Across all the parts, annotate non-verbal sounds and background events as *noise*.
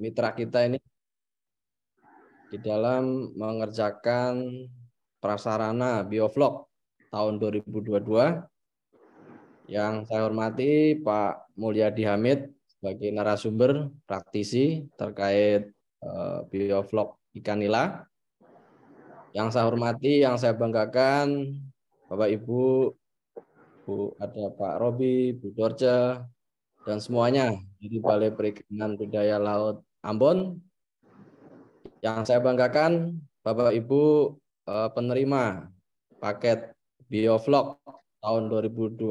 mitra kita ini di dalam mengerjakan prasarana biovlog tahun 2022 yang saya hormati Pak Mulyadi Hamid sebagai narasumber praktisi terkait eh, biovlog ikan nila. Yang saya hormati, yang saya banggakan Bapak Ibu, Bu ada Pak Robi, Bu Dorce dan semuanya jadi Balai Perikanan Budaya Laut Ambon. Yang saya banggakan, Bapak Ibu eh, penerima paket Biovlog tahun 2022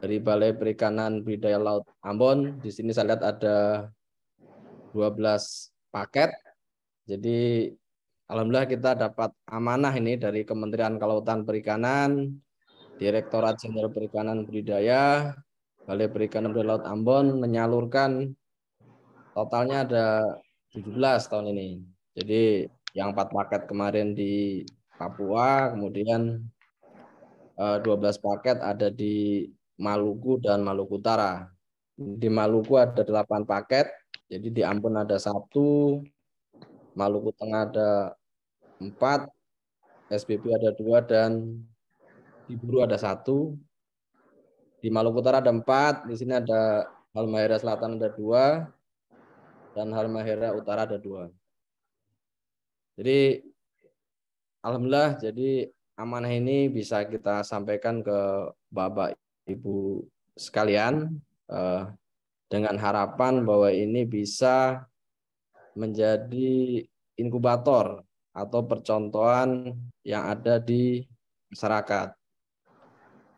dari Balai Perikanan Budaya Laut Ambon. Di sini saya lihat ada 12 paket. Jadi alhamdulillah kita dapat amanah ini dari Kementerian Kelautan Perikanan, Direktorat Jenderal Perikanan Budidaya, Balai Perikanan Budaya Laut Ambon menyalurkan totalnya ada 17 tahun ini. Jadi yang empat paket kemarin di Papua, kemudian 12 eh, paket ada di Maluku dan Maluku Utara. Di Maluku ada 8 paket, jadi di Ambon ada satu, Maluku Tengah ada empat, SBB ada dua dan di Buru ada satu. Di Maluku Utara ada empat, di sini ada Halmahera Selatan ada dua, dan Halmahera Utara ada dua. Jadi alhamdulillah jadi amanah ini bisa kita sampaikan ke Bapak Ibu sekalian eh, dengan harapan bahwa ini bisa menjadi inkubator atau percontohan yang ada di masyarakat.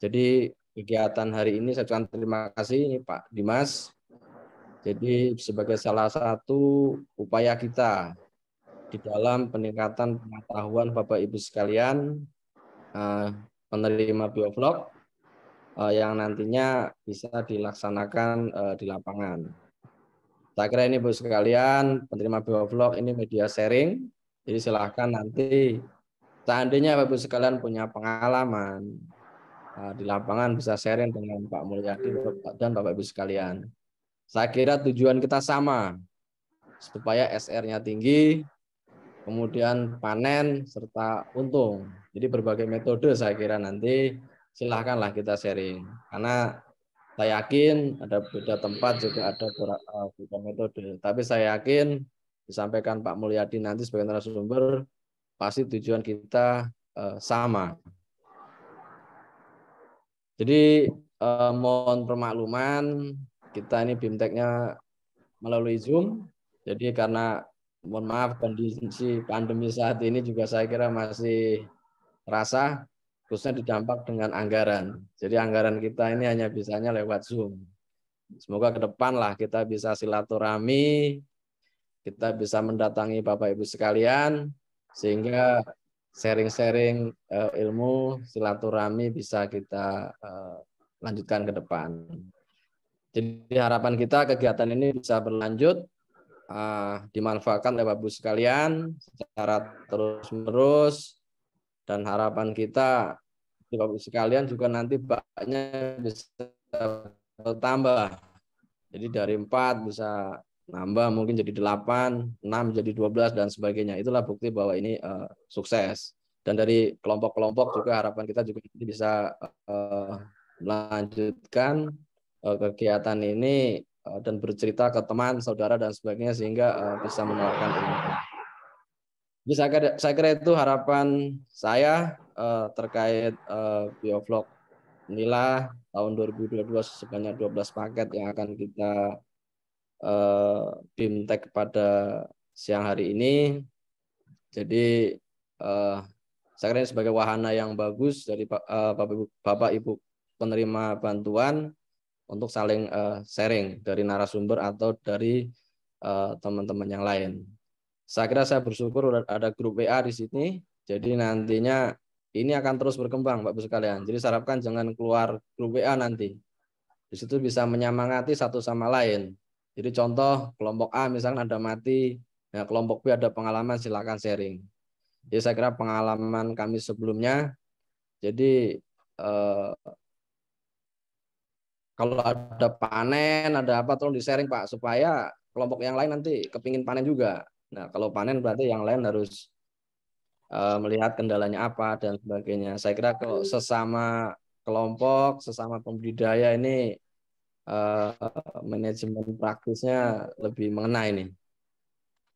Jadi kegiatan hari ini. Saya ucapkan terima kasih Pak Dimas. Jadi sebagai salah satu upaya kita di dalam peningkatan pengetahuan Bapak Ibu sekalian eh, penerima biovlog eh, yang nantinya bisa dilaksanakan eh, di lapangan. Saya kira ini Bu sekalian penerima biovlog ini media sharing. Jadi silahkan nanti seandainya Bapak Ibu sekalian punya pengalaman Ah, di lapangan bisa sharing dengan Pak Mulyadi dan Bapak Ibu sekalian. Saya kira tujuan kita sama, supaya SR-nya tinggi, kemudian panen serta untung. Jadi berbagai metode saya kira nanti silahkanlah kita sharing. Karena saya yakin ada beda tempat juga ada eh, beda metode. Tapi saya yakin disampaikan Pak Mulyadi nanti sebagai narasumber pasti tujuan kita eh, sama. Jadi eh, mohon permakluman kita ini bimteknya melalui Zoom. Jadi karena mohon maaf kondisi pandemi saat ini juga saya kira masih terasa khususnya didampak dengan anggaran. Jadi anggaran kita ini hanya bisanya lewat Zoom. Semoga ke depan lah kita bisa silaturahmi, kita bisa mendatangi Bapak Ibu sekalian sehingga sharing-sharing uh, ilmu silaturahmi bisa kita uh, lanjutkan ke depan. Jadi harapan kita kegiatan ini bisa berlanjut uh, dimanfaatkan oleh Bapak Ibu sekalian secara terus-menerus dan harapan kita Bapak Ibu sekalian juga nanti banyak bisa bertambah. Jadi dari empat bisa nambah mungkin jadi 8, 6 jadi 12 dan sebagainya. Itulah bukti bahwa ini uh, sukses. Dan dari kelompok-kelompok juga harapan kita juga bisa uh, melanjutkan uh, kegiatan ini uh, dan bercerita ke teman, saudara dan sebagainya sehingga uh, bisa menularkan ini. Jadi saya kira, saya kira itu harapan saya uh, terkait uh, biovlog Inilah tahun 2022 sebanyak 12 paket yang akan kita BIMTEK eh, pada siang hari ini. Jadi eh, saya kira sebagai wahana yang bagus dari eh, Bapak, Ibu, penerima bantuan untuk saling sharing dari narasumber atau dari teman-teman yang lain. Saya kira saya bersyukur ada grup WA di sini. Jadi nantinya ini akan terus berkembang, Bapak Ibu sekalian. Jadi saya harapkan jangan keluar grup WA nanti. Di situ bisa menyemangati satu sama lain. Jadi contoh kelompok A misalnya ada mati, ya, kelompok B ada pengalaman silakan sharing. Jadi saya kira pengalaman kami sebelumnya, jadi eh, kalau ada panen, ada apa tolong di sharing Pak supaya kelompok yang lain nanti kepingin panen juga. Nah kalau panen berarti yang lain harus eh, melihat kendalanya apa dan sebagainya. Saya kira kalau sesama kelompok, sesama pembudidaya ini uh, manajemen praktisnya lebih mengena ini.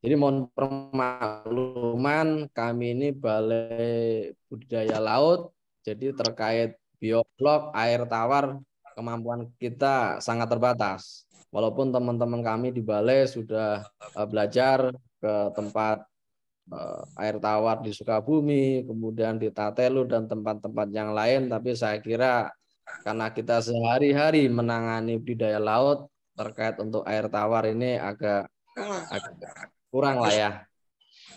Jadi mohon permakluman kami ini Balai Budaya Laut, jadi terkait bioblok, air tawar, kemampuan kita sangat terbatas. Walaupun teman-teman kami di Balai sudah uh, belajar ke tempat eh, air tawar di Sukabumi, kemudian di Tatelu dan tempat-tempat yang lain, tapi saya kira karena kita sehari-hari menangani budidaya laut terkait untuk air tawar ini agak, agak kurang lah ya.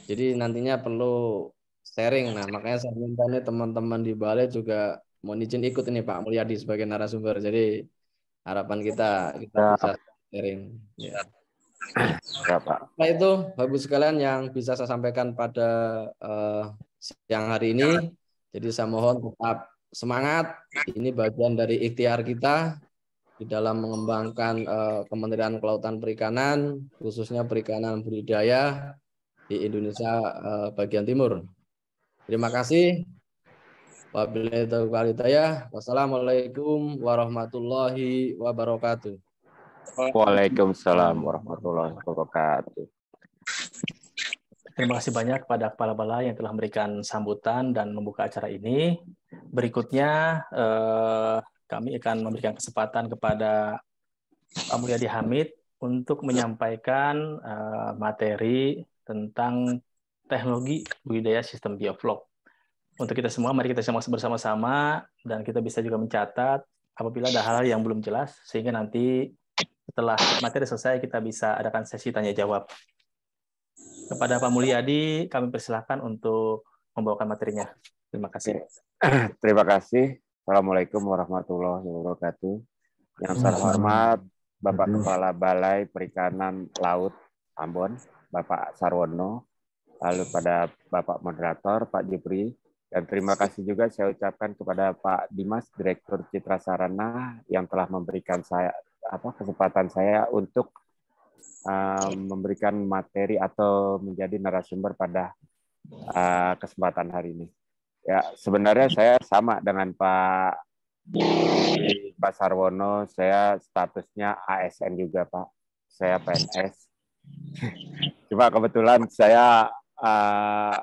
Jadi nantinya perlu sharing. Nah, makanya saya minta nih teman-teman di Bali juga mau izin ikut ini Pak Mulyadi sebagai narasumber. Jadi harapan kita kita bisa sharing. Ya. Ya, Pak. Nah, itu bagus sekalian yang bisa saya sampaikan pada uh, siang hari ini. Jadi saya mohon tetap semangat. Ini bagian dari ikhtiar kita di dalam mengembangkan uh, Kementerian Kelautan Perikanan, khususnya perikanan budidaya di Indonesia uh, bagian timur. Terima kasih. Wassalamualaikum warahmatullahi wabarakatuh. Waalaikumsalam warahmatullahi wabarakatuh. Terima kasih banyak kepada kepala kepala yang telah memberikan sambutan dan membuka acara ini. Berikutnya eh, kami akan memberikan kesempatan kepada Pak Mulyadi Hamid untuk menyampaikan eh, materi tentang teknologi budidaya sistem bioflok. Untuk kita semua, mari kita semua bersama-sama dan kita bisa juga mencatat apabila ada hal yang belum jelas sehingga nanti setelah materi selesai kita bisa adakan sesi tanya jawab. Kepada Pak Mulyadi, kami persilahkan untuk membawakan materinya. Terima kasih. *clears throat* Terima kasih. Assalamualaikum warahmatullahi wabarakatuh. Yang saya hormat, Bapak Kepala Balai Perikanan Laut Ambon, Bapak Sarwono, lalu pada Bapak Moderator, Pak Jupri, dan terima kasih juga saya ucapkan kepada Pak Dimas, Direktur Citra Sarana, yang telah memberikan saya apa kesempatan saya untuk uh, memberikan materi atau menjadi narasumber pada uh, kesempatan hari ini. Ya, sebenarnya iya. saya sama dengan Pak Pak Sarwono, saya statusnya ASN juga Pak. Saya PNS. *laughs* Cuma kebetulan saya uh,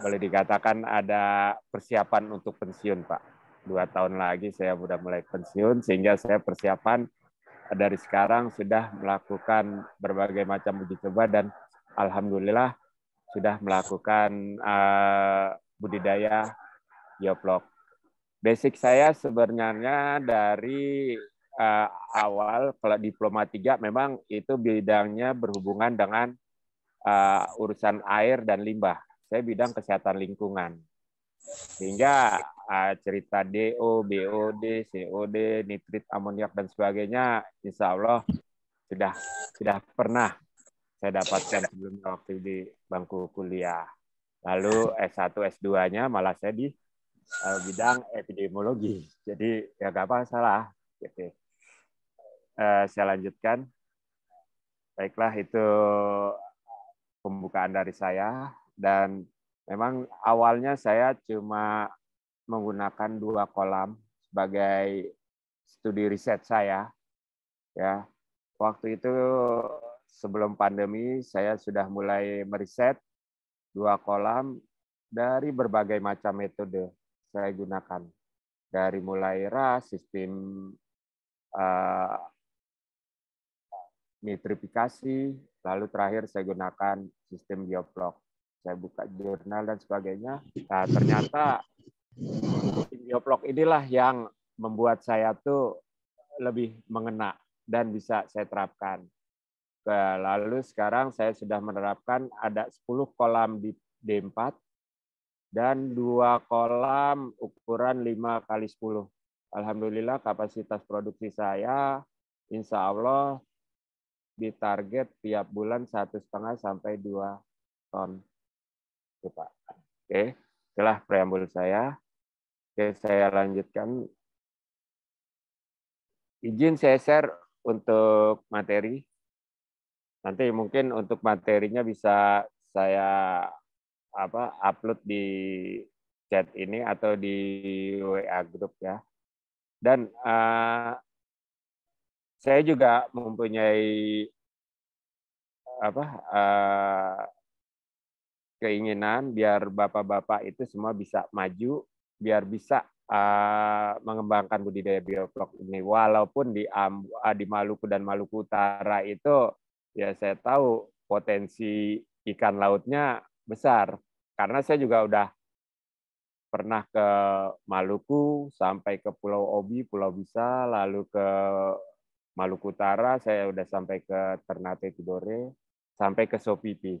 boleh dikatakan ada persiapan untuk pensiun Pak. Dua tahun lagi saya sudah mulai pensiun, sehingga saya persiapan dari sekarang sudah melakukan berbagai macam uji coba dan alhamdulillah sudah melakukan uh, budidaya bioplok. Basic saya sebenarnya dari uh, awal kalau diploma 3 memang itu bidangnya berhubungan dengan uh, urusan air dan limbah. Saya bidang kesehatan lingkungan. Sehingga cerita DO, BOD, COD, nitrit amoniak dan sebagainya, insya Allah sudah sudah pernah saya dapatkan sebelumnya waktu di bangku kuliah. Lalu S1, S2-nya malah saya di uh, bidang epidemiologi. Jadi ya nggak apa salah. Gitu. Uh, saya lanjutkan. Baiklah itu pembukaan dari saya dan memang awalnya saya cuma menggunakan dua kolam sebagai studi riset saya. Ya, waktu itu sebelum pandemi saya sudah mulai meriset dua kolam dari berbagai macam metode saya gunakan dari mulai ras sistem uh, nitrifikasi lalu terakhir saya gunakan sistem geoblock saya buka jurnal dan sebagainya nah ternyata vlog inilah yang membuat saya tuh lebih mengena dan bisa saya terapkan. Lalu sekarang saya sudah menerapkan ada 10 kolam di D4 dan dua kolam ukuran 5 kali 10. Alhamdulillah kapasitas produksi saya insya Allah ditarget tiap bulan satu setengah sampai dua ton. Oke, Pak. Oke, itulah preambul saya. Oke, saya lanjutkan. Izin saya share untuk materi. Nanti mungkin untuk materinya bisa saya apa upload di chat ini atau di WA grup ya. Dan uh, saya juga mempunyai apa uh, keinginan biar bapak-bapak itu semua bisa maju biar bisa uh, mengembangkan budidaya bioblok ini. Walaupun di ah, di Maluku dan Maluku Utara itu ya saya tahu potensi ikan lautnya besar karena saya juga udah pernah ke Maluku sampai ke Pulau Obi, Pulau Bisa, lalu ke Maluku Utara, saya udah sampai ke Ternate Tidore, sampai ke Sopiti.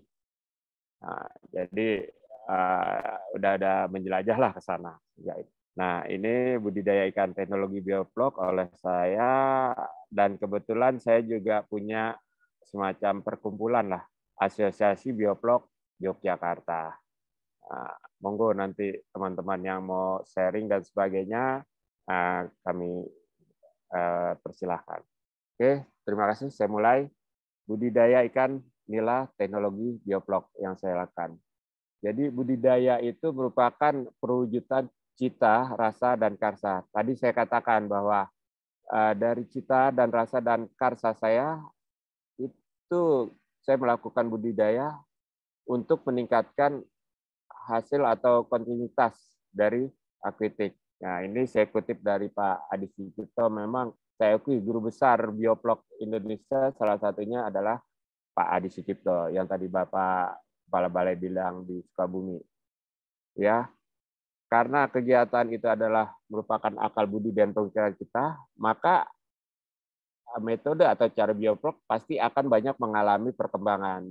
Nah, jadi uh, udah ada menjelajah lah ke sana ya, Nah, ini budidaya ikan teknologi bioplok oleh saya dan kebetulan saya juga punya semacam perkumpulan lah Asosiasi Bioplok Yogyakarta. Nah, monggo nanti teman-teman yang mau sharing dan sebagainya uh, kami uh, persilahkan. Oke, terima kasih. Saya mulai budidaya ikan nila teknologi bioplok yang saya lakukan. Jadi budidaya itu merupakan perwujudan cita, rasa, dan karsa. Tadi saya katakan bahwa eh, dari cita dan rasa dan karsa saya itu saya melakukan budidaya untuk meningkatkan hasil atau kontinuitas dari akritik. Nah, ini saya kutip dari Pak Adi Sucipto. Memang saya akui guru besar bioplok Indonesia salah satunya adalah Pak Adi Sucipto yang tadi Bapak Kepala Balai bilang di Sukabumi. Ya, karena kegiatan itu adalah merupakan akal budi dan pemikiran kita, maka eh, metode atau cara bioprok pasti akan banyak mengalami perkembangan.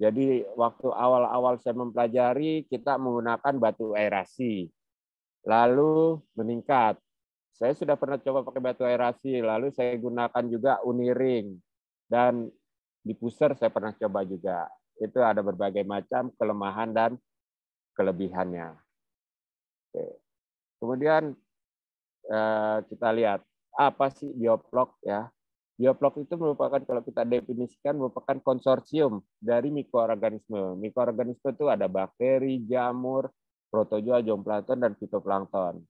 Jadi waktu awal-awal saya mempelajari, kita menggunakan batu aerasi. Lalu meningkat. Saya sudah pernah coba pakai batu aerasi, lalu saya gunakan juga uniring. Dan di pusar saya pernah coba juga itu ada berbagai macam kelemahan dan kelebihannya. Oke. Kemudian eh, kita lihat apa sih bioplok ya. Bioplok itu merupakan kalau kita definisikan merupakan konsorsium dari mikroorganisme. Mikroorganisme itu ada bakteri, jamur, protozoa, zooplankton dan fitoplankton.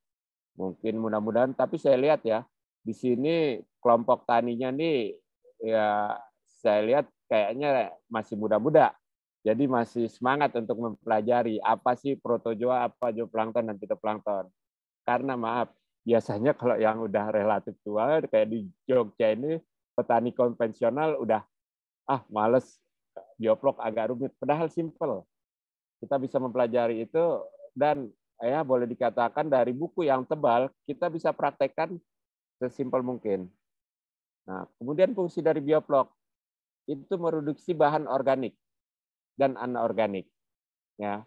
Mungkin mudah-mudahan tapi saya lihat ya di sini kelompok taninya nih ya saya lihat kayaknya masih muda-muda jadi masih semangat untuk mempelajari apa sih protozoa, apa zooplankton dan fitoplankton. Karena maaf, biasanya kalau yang udah relatif tua kayak di Jogja ini petani konvensional udah ah males bioplok agak rumit padahal simple. Kita bisa mempelajari itu dan ya boleh dikatakan dari buku yang tebal kita bisa praktekkan sesimpel mungkin. Nah, kemudian fungsi dari bioplok itu mereduksi bahan organik dan anorganik. Ya.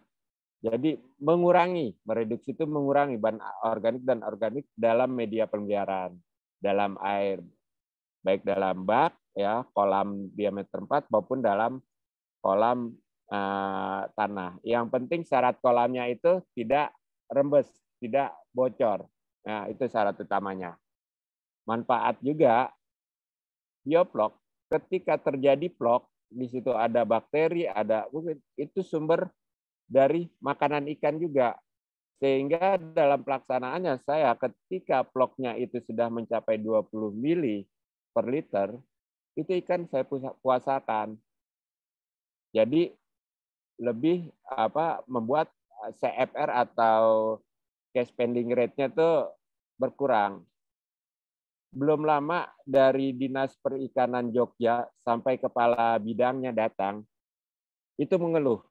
Jadi mengurangi, mereduksi itu mengurangi bahan organik dan organik dalam media pemeliharaan, dalam air, baik dalam bak, ya kolam diameter 4 maupun dalam kolam uh, tanah. Yang penting syarat kolamnya itu tidak rembes, tidak bocor. Nah, itu syarat utamanya. Manfaat juga bioplok ketika terjadi plok di situ ada bakteri, ada itu sumber dari makanan ikan juga. Sehingga dalam pelaksanaannya saya ketika ploknya itu sudah mencapai 20 mili per liter, itu ikan saya puasakan. Jadi lebih apa membuat eh, CFR atau cash spending rate-nya tuh berkurang belum lama dari Dinas Perikanan Jogja sampai kepala bidangnya datang, itu mengeluh.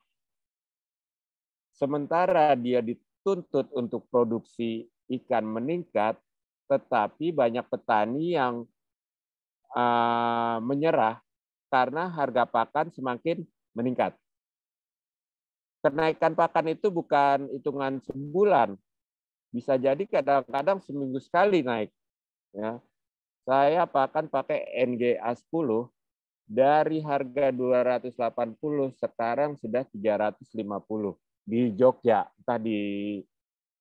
Sementara dia dituntut untuk produksi ikan meningkat, tetapi banyak petani yang uh, menyerah karena harga pakan semakin meningkat. Kenaikan pakan itu bukan hitungan sebulan, bisa jadi kadang-kadang seminggu sekali naik. Ya saya akan pakai NGA 10 dari harga 280 sekarang sudah 350 di Jogja, tadi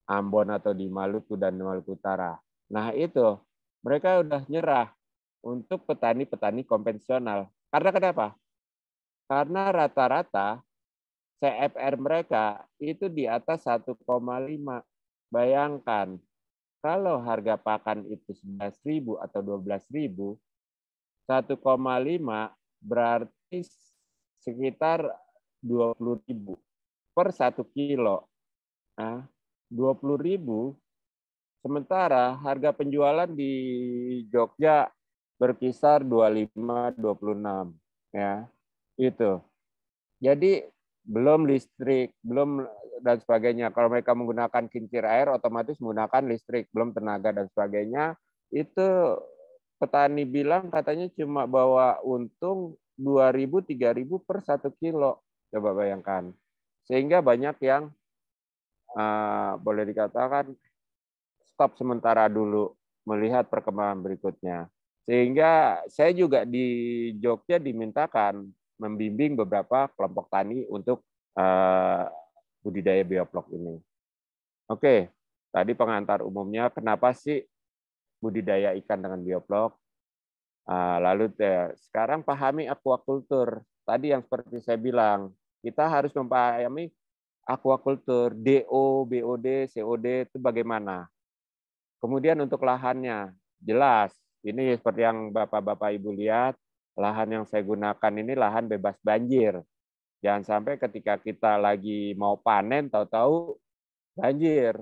Ambon atau di Maluku dan Maluku Utara. Nah itu, mereka udah nyerah untuk petani-petani konvensional. Karena kenapa? Karena rata-rata CFR mereka itu di atas 1,5. Bayangkan, kalau harga pakan itu 11.000 atau 12.000, 1,5 berarti sekitar 20.000 per 1 kilo. Nah, 20.000 sementara harga penjualan di Jogja berkisar 25 26 ya. Itu. Jadi belum listrik, belum dan sebagainya. Kalau mereka menggunakan kincir air, otomatis menggunakan listrik, belum tenaga dan sebagainya. Itu petani bilang katanya cuma bawa untung 2.000 3.000 per satu kilo. Coba bayangkan. Sehingga banyak yang uh, boleh dikatakan stop sementara dulu melihat perkembangan berikutnya. Sehingga saya juga di Jogja dimintakan membimbing beberapa kelompok tani untuk eh, budidaya bioplok ini. Oke, tadi pengantar umumnya kenapa sih budidaya ikan dengan bioplok? Ah, lalu eh, sekarang pahami aquaculture. Tadi yang seperti saya bilang, kita harus memahami aquaculture, DO, BOD, COD itu bagaimana. Kemudian untuk lahannya, jelas. Ini seperti yang Bapak-Bapak Ibu lihat, lahan yang saya gunakan ini lahan bebas banjir. Jangan sampai ketika kita lagi mau panen, tahu-tahu banjir.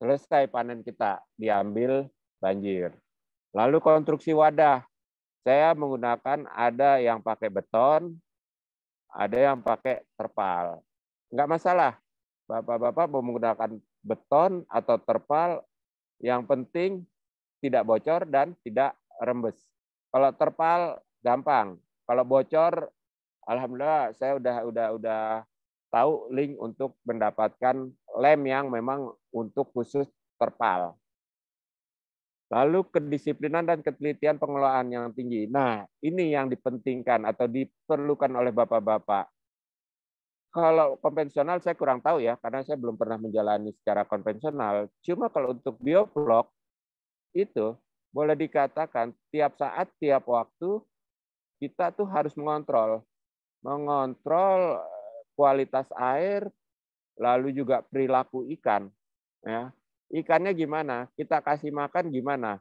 Selesai panen kita, diambil banjir. Lalu konstruksi wadah. Saya menggunakan ada yang pakai beton, ada yang pakai terpal. Enggak masalah. Bapak-bapak mau menggunakan beton atau terpal, yang penting tidak bocor dan tidak rembes. Kalau terpal gampang. Kalau bocor, alhamdulillah saya udah udah udah tahu link untuk mendapatkan lem yang memang untuk khusus terpal. Lalu kedisiplinan dan ketelitian pengelolaan yang tinggi. Nah, ini yang dipentingkan atau diperlukan oleh bapak-bapak. Kalau konvensional saya kurang tahu ya, karena saya belum pernah menjalani secara konvensional. Cuma kalau untuk bioblok, itu boleh dikatakan tiap saat, tiap waktu kita tuh harus mengontrol mengontrol eh, kualitas air lalu juga perilaku ikan ya ikannya gimana kita kasih makan gimana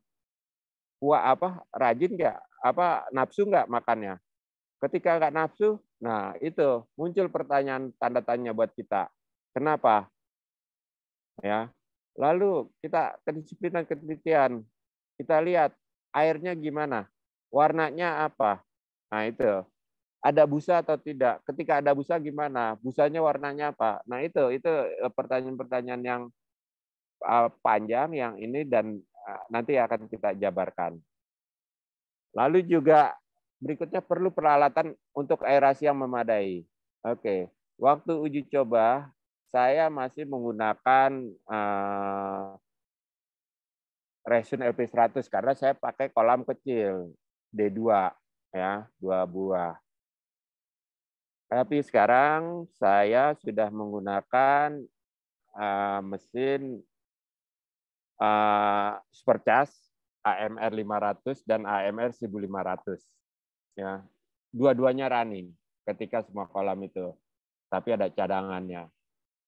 kuah apa rajin nggak apa nafsu nggak makannya ketika nggak nafsu nah itu muncul pertanyaan tanda tanya buat kita kenapa ya lalu kita kedisiplinan ketelitian kita lihat airnya gimana warnanya apa Nah, itu. Ada busa atau tidak? Ketika ada busa gimana? Busanya warnanya apa? Nah, itu itu eh, pertanyaan-pertanyaan yang eh, panjang yang ini dan eh, nanti akan kita jabarkan. Lalu juga berikutnya perlu peralatan untuk aerasi yang memadai. Oke, waktu uji coba saya masih menggunakan uh, resin LP100 karena saya pakai kolam kecil D2 ya, dua buah. Tapi sekarang saya sudah menggunakan uh, mesin uh, supercas AMR 500 dan AMR 1500. Ya, dua-duanya running ketika semua kolam itu. Tapi ada cadangannya.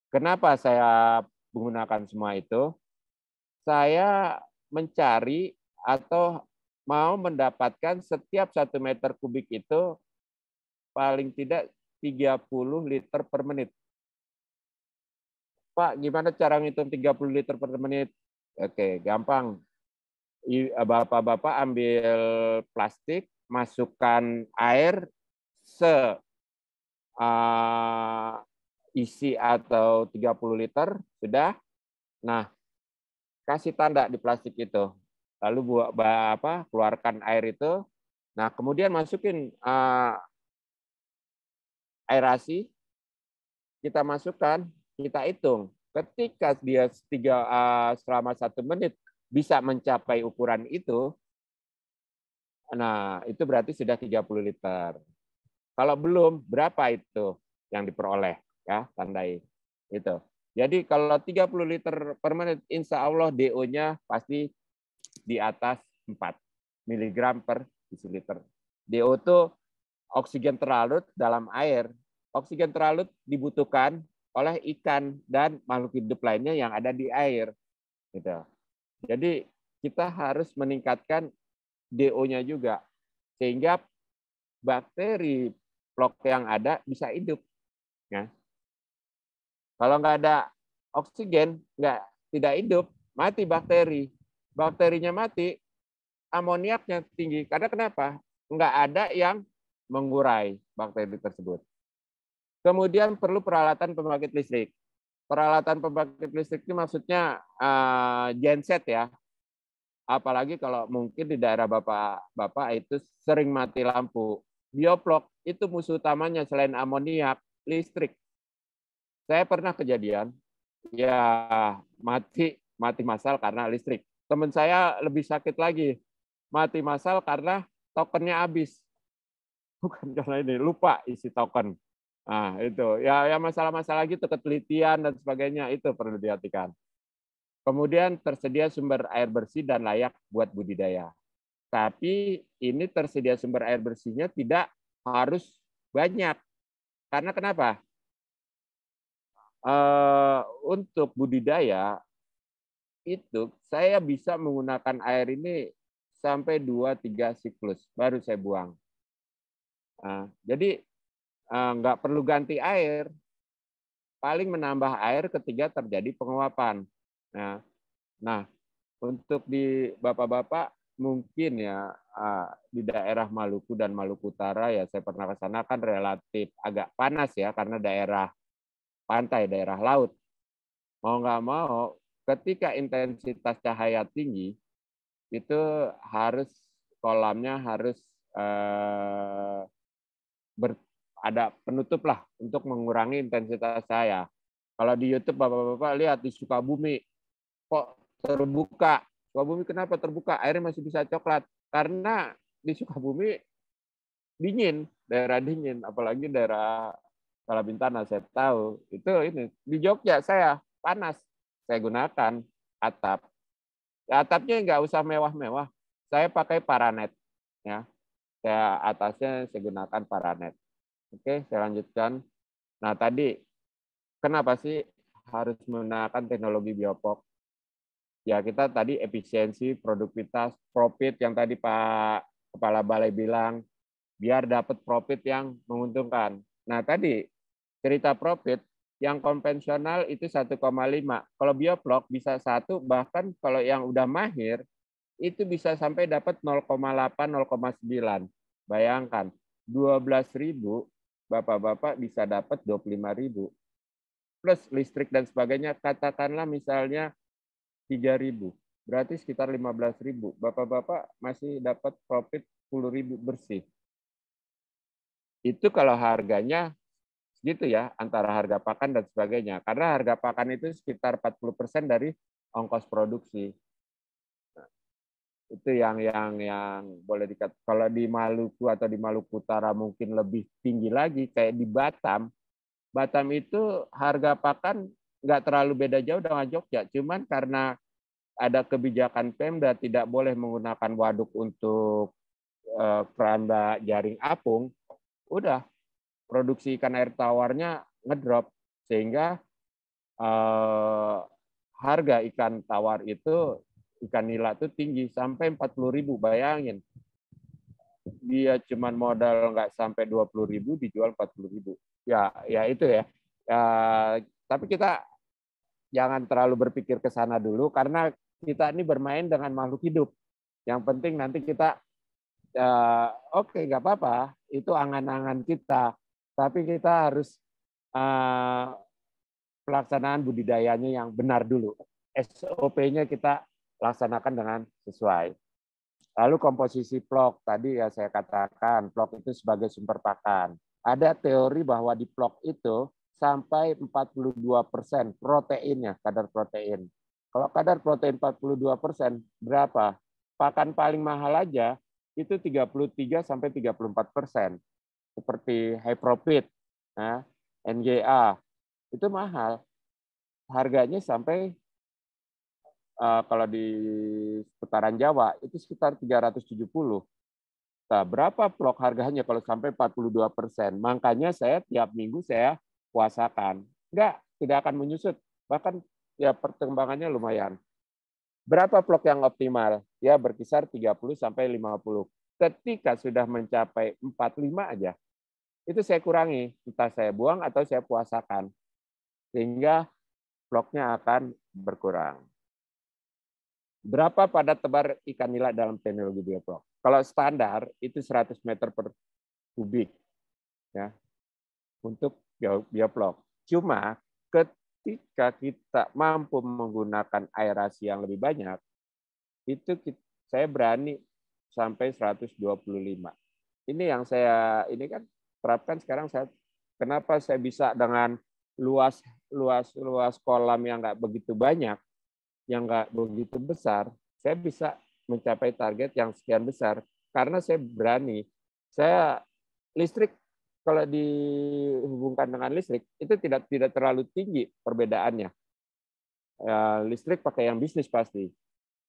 Kenapa saya menggunakan semua itu? Saya mencari atau mau mendapatkan setiap satu meter kubik itu paling tidak 30 liter per menit. Pak, gimana cara ngitung 30 liter per menit? Oke, gampang. Bapak-bapak ambil plastik, masukkan air se uh, isi atau 30 liter, sudah. Nah, kasih tanda di plastik itu lalu buat apa keluarkan air itu nah kemudian masukin uh, eh, aerasi kita masukkan kita hitung ketika dia tiga uh, selama satu menit bisa mencapai ukuran itu nah itu berarti sudah 30 liter kalau belum berapa itu yang diperoleh ya tandai itu jadi kalau 30 liter per menit insya Allah DO-nya pasti di atas 4 mg per desiliter. DO itu oksigen terlarut dalam air. Oksigen terlarut dibutuhkan oleh ikan dan makhluk hidup lainnya yang ada di air. Gitu. Jadi kita harus meningkatkan DO-nya juga sehingga bakteri blok yang ada bisa hidup. Ya. Kalau nggak ada oksigen, nggak tidak hidup, mati bakteri bakterinya mati, amoniaknya tinggi. Karena kenapa? Enggak ada yang mengurai bakteri tersebut. Kemudian perlu peralatan pembangkit listrik. Peralatan pembangkit listrik ini maksudnya uh, genset ya. Apalagi kalau mungkin di daerah Bapak-Bapak itu sering mati lampu. Bioplok itu musuh utamanya selain amoniak, listrik. Saya pernah kejadian, ya mati mati masal karena listrik. Teman saya lebih sakit lagi, mati masal karena tokennya habis. *laughs* Bukan karena ini, lupa isi token. Nah, itu. Ya, ya masalah-masalah gitu, ketelitian dan sebagainya, itu perlu dihatikan. Kemudian tersedia sumber air bersih dan layak buat budidaya. Tapi ini tersedia sumber air bersihnya tidak harus banyak. Karena kenapa? Eh, untuk budidaya itu saya bisa menggunakan air ini sampai 2-3 siklus baru saya buang. Nah, jadi ah, nggak perlu ganti air, paling menambah air ketika terjadi penguapan. Nah, nah untuk di bapak-bapak mungkin ya ah, di daerah Maluku dan Maluku Utara ya saya pernah ke sana kan relatif agak panas ya karena daerah pantai, daerah laut. Mau nggak mau ketika intensitas cahaya tinggi itu harus kolamnya harus eh, ber, ada penutup lah untuk mengurangi intensitas cahaya. Kalau di YouTube Bapak-bapak lihat di Sukabumi kok terbuka. Sukabumi kenapa terbuka? Airnya masih bisa coklat karena di Sukabumi dingin, daerah dingin, apalagi daerah Salabintana saya tahu. Itu ini di Jogja saya panas saya gunakan atap. Atapnya nggak usah mewah-mewah. Saya pakai paranet. Ya. Saya atasnya saya gunakan paranet. Oke, saya lanjutkan. Nah, tadi kenapa sih harus menggunakan teknologi biopok? Ya, kita tadi efisiensi, produktivitas, profit yang tadi Pak Kepala Balai bilang, biar dapat profit yang menguntungkan. Nah, tadi cerita profit, yang konvensional itu 1,5. Kalau bioblok bisa satu, bahkan kalau yang udah mahir itu bisa sampai dapat 0,8, 0,9. Bayangkan, 12.000 Bapak-bapak bisa dapat 25.000 plus listrik dan sebagainya katakanlah misalnya 3.000. Berarti sekitar 15.000. Bapak-bapak masih dapat profit 10.000 bersih. Itu kalau harganya gitu ya antara harga pakan dan sebagainya. Karena harga pakan itu sekitar 40% dari ongkos produksi. Nah, itu yang yang yang boleh dikatakan kalau di Maluku atau di Maluku Utara mungkin lebih tinggi lagi kayak di Batam. Batam itu harga pakan nggak terlalu beda jauh dengan Jogja, cuman karena ada kebijakan Pemda tidak boleh menggunakan waduk untuk eh, keranda jaring apung, udah produksi ikan air tawarnya ngedrop sehingga eh, harga ikan tawar itu ikan nila itu tinggi sampai 40.000 bayangin dia cuman modal nggak sampai 20.000 dijual 40.000 ya ya itu ya. ya tapi kita jangan terlalu berpikir ke sana dulu karena kita ini bermain dengan makhluk hidup yang penting nanti kita uh, oke okay, nggak apa-apa itu angan-angan kita tapi kita harus uh, pelaksanaan budidayanya yang benar dulu. SOP-nya kita laksanakan dengan sesuai. Lalu komposisi plok tadi ya saya katakan plok itu sebagai sumber pakan. Ada teori bahwa di plok itu sampai 42 persen proteinnya kadar protein. Kalau kadar protein 42 persen berapa? Pakan paling mahal aja itu 33 sampai 34 persen seperti high profit, nah, NGA itu mahal, harganya sampai uh, kalau di seputaran Jawa itu sekitar 370. Nah, berapa blok harganya kalau sampai 42 persen? Makanya saya tiap minggu saya puasakan. Enggak, tidak akan menyusut. Bahkan ya perkembangannya lumayan. Berapa blok yang optimal? Ya berkisar 30 sampai 50. Ketika sudah mencapai 45 aja, itu saya kurangi, entah saya buang atau saya puasakan. Sehingga vlognya akan berkurang. Berapa padat tebar ikan nila dalam teknologi bioplog? Kalau standar itu 100 meter per kubik ya untuk bioplog. Cuma ketika kita mampu menggunakan aerasi yang lebih banyak, itu saya berani sampai 125. Ini yang saya ini kan terapkan sekarang saya kenapa saya bisa dengan luas luas luas kolam yang nggak begitu banyak, yang nggak begitu besar, saya bisa mencapai target yang sekian besar karena saya berani. Saya listrik kalau dihubungkan dengan listrik itu tidak tidak terlalu tinggi perbedaannya. Ya, listrik pakai yang bisnis pasti.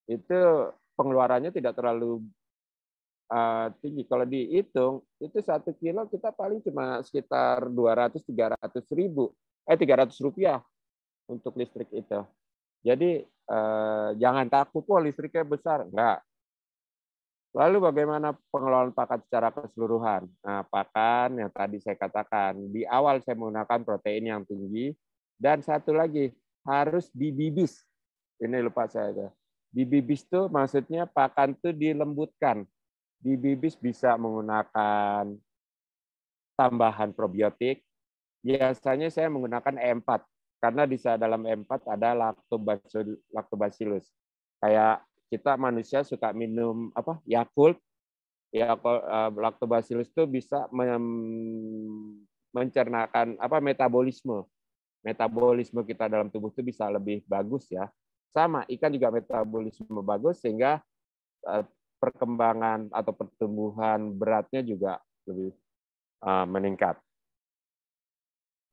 Itu pengeluarannya tidak terlalu uh, tinggi. Kalau dihitung, itu satu kilo kita paling cuma sekitar 200-300 ribu, eh 300 rupiah untuk listrik itu. Jadi uh, jangan takut, wah listriknya besar. Enggak. Lalu bagaimana pengelolaan pakan secara keseluruhan? Nah, pakan yang tadi saya katakan, di awal saya menggunakan protein yang tinggi, dan satu lagi, harus dibibis. Ini lupa saya. Dibibis itu maksudnya pakan itu dilembutkan di bibis bisa menggunakan tambahan probiotik. Biasanya saya menggunakan E4 karena di dalam E4 ada lactobacillus. Kayak kita manusia suka minum apa? Yakult. Ya e, lactobacillus itu bisa mencernakan apa metabolisme. Metabolisme kita dalam tubuh itu bisa lebih bagus ya. Sama ikan juga metabolisme bagus sehingga e, perkembangan atau pertumbuhan beratnya juga lebih eh, meningkat.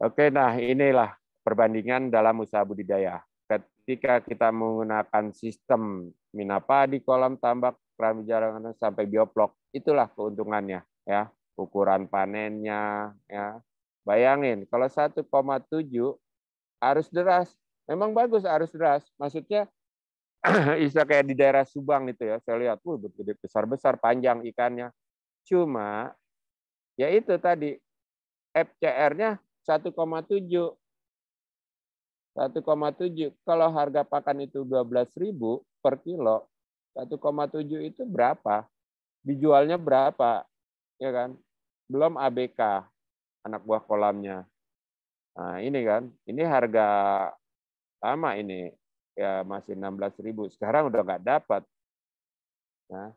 Oke, nah inilah perbandingan dalam usaha budidaya. Ketika kita menggunakan sistem minapa di kolam tambak, kerambi jarangan sampai bioplok, itulah keuntungannya ya, ukuran panennya ya. Bayangin kalau 1,7 arus deras memang bagus arus deras, maksudnya *clears throat* bisa kayak di daerah Subang itu ya, saya lihat, tuh gede besar-besar panjang ikannya. Cuma ya itu tadi FCR-nya 1,7. 1,7. Kalau harga pakan itu 12.000 per kilo, 1,7 itu berapa? Dijualnya berapa? Ya kan? Belum ABK anak buah kolamnya. Nah, ini kan, ini harga lama ini ya masih 16.000 Sekarang udah nggak dapat. Nah,